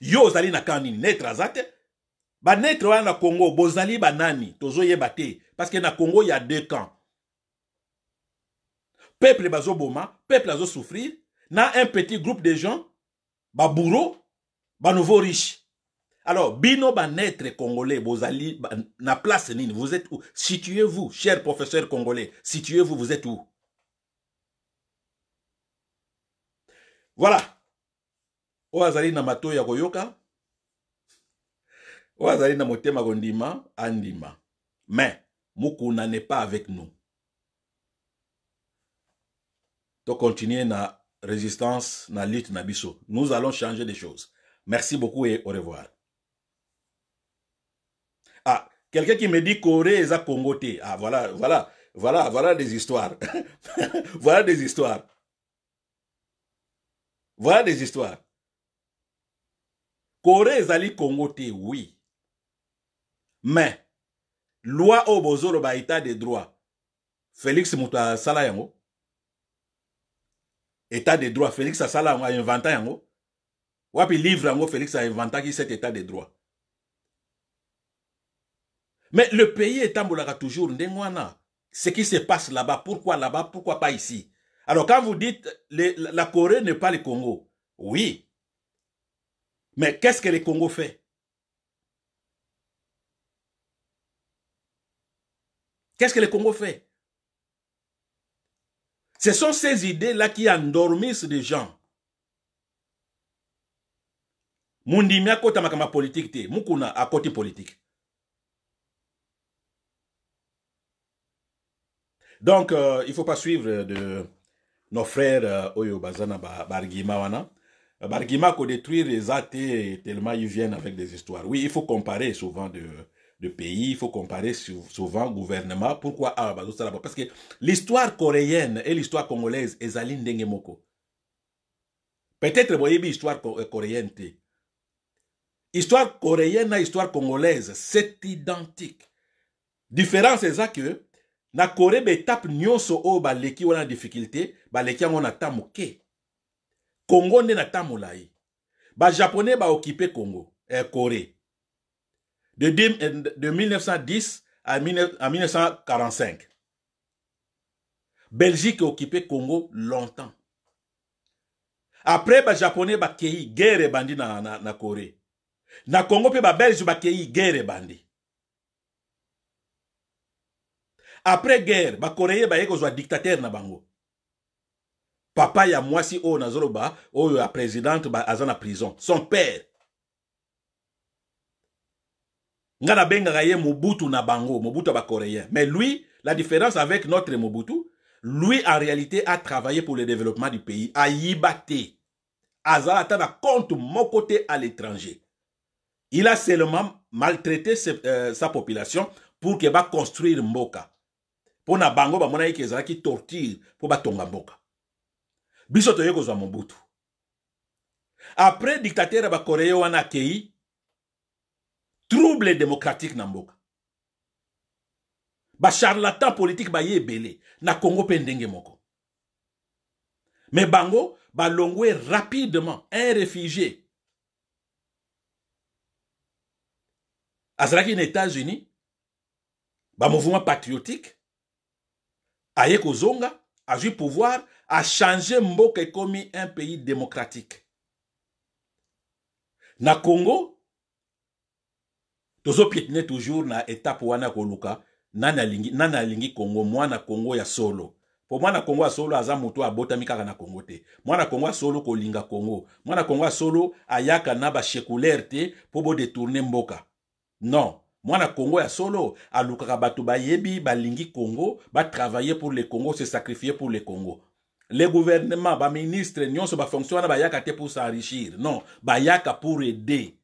yo ozali na camp neutre à banetre wana congo bozali banani Tozo yebate. parce que na congo y a deux camps peuple boma, peuple y na un petit groupe de gens Ba nouveau riche alors bino banetre congolais bozali na place nini vous êtes où situez-vous cher professeur congolais situez-vous vous êtes où voilà Oazali azali na ya mais Mukuna n'est pas avec nous continuer la résistance na lutte na biso nous allons changer des choses merci beaucoup et au revoir ah quelqu'un qui me dit corée est congo ah voilà voilà voilà voilà des histoires voilà des histoires voilà des histoires corée est congo oui mais loi bozoro bozoloba l'État des droits félix moto Salayango. état des droits félix a yango haut yango wapi livre yango félix qui cet état des droits mais le pays est toujours boulot toujours. ce qui se passe là-bas pourquoi là-bas pourquoi pas ici alors quand vous dites que la corée n'est pas le congo oui mais qu'est-ce que le congo fait Qu'est-ce que le Congo fait Ce sont ces idées-là qui endormissent des gens. côté kota makama politique te, mukuna à côté politique. Donc, euh, il ne faut pas suivre de nos frères Oyobazana euh, Oyo Bazana Bargima Wana. Bargima détruit les athées tellement ils viennent avec des histoires. Oui, il faut comparer souvent de, de pays, il faut comparer souvent gouvernement. Pourquoi Parce que l'histoire coréenne et l'histoire congolaise, est ndenge Peut-être voyez-vous histoire euh, coréenne L'histoire Histoire coréenne et l'histoire congolaise, c'est identique. Différence ça que la Corée étape nyonso des difficultés. La difficulté, baleki na Congo n'est na temps Ba japonais ba occupé Congo, euh, Corée de, 1910 euh, à 1945. Belgique a occupé Congo longtemps. Après, les bah, Japonais ont bah, la guerre bandit dans la Corée. Dans le Congo, les Belges ont la guerre et bandit. Après guerre, les bah, Coréens ont eu dictateur na bango. Papa a mwasi o oh, nazoroba, o oh, ya présidente ba prison. Son père. Ngana benga ye mobutu na bango mobutu ba mais lui la différence avec notre mobutu lui en réalité a travaillé pour le développement du pays A y Il zara na compte mon côté à l'étranger il a seulement maltraité euh, sa, population pour que construire mboka Pour na bango bamonaki ke qui torture pour Tonga mboka biso yeko za mobutu après dictateur ba Coréen wana kei trouble démocratique na Le charlatan politique belé dans na congo mpe ndenge moko Mais bango balongwe rapidement un réfugié azalaki les états-unis mouvement patriotique a eu le pouvoir changer le mboka comme un pays démocratique na congo ne toujours na étape wana koluka nana lingi, nani alingi kongo mwana kongo ya solo po mwana Congo ya solo aza moto abota mikaka na kongo te mwana kongo ya solo kolinga kongo mwana Congo ya solo ayaka na bashekulaire te bo détourner mboka non mwana kongo ya solo alukaka bato bayebi balingi kongo travailler pour le congo se sacrifier pour le congo le gouvernement se ba fonctionne ba bayaka te pour s'enrichir non ba bayaka pour aider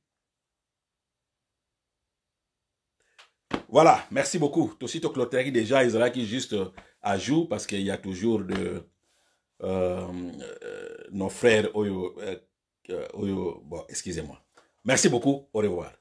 Voilà, merci beaucoup. Toshito qui déjà, Israël qui juste euh, à jour parce qu'il y a toujours de, euh, euh, nos frères bon, excusez-moi. Merci beaucoup. Au revoir.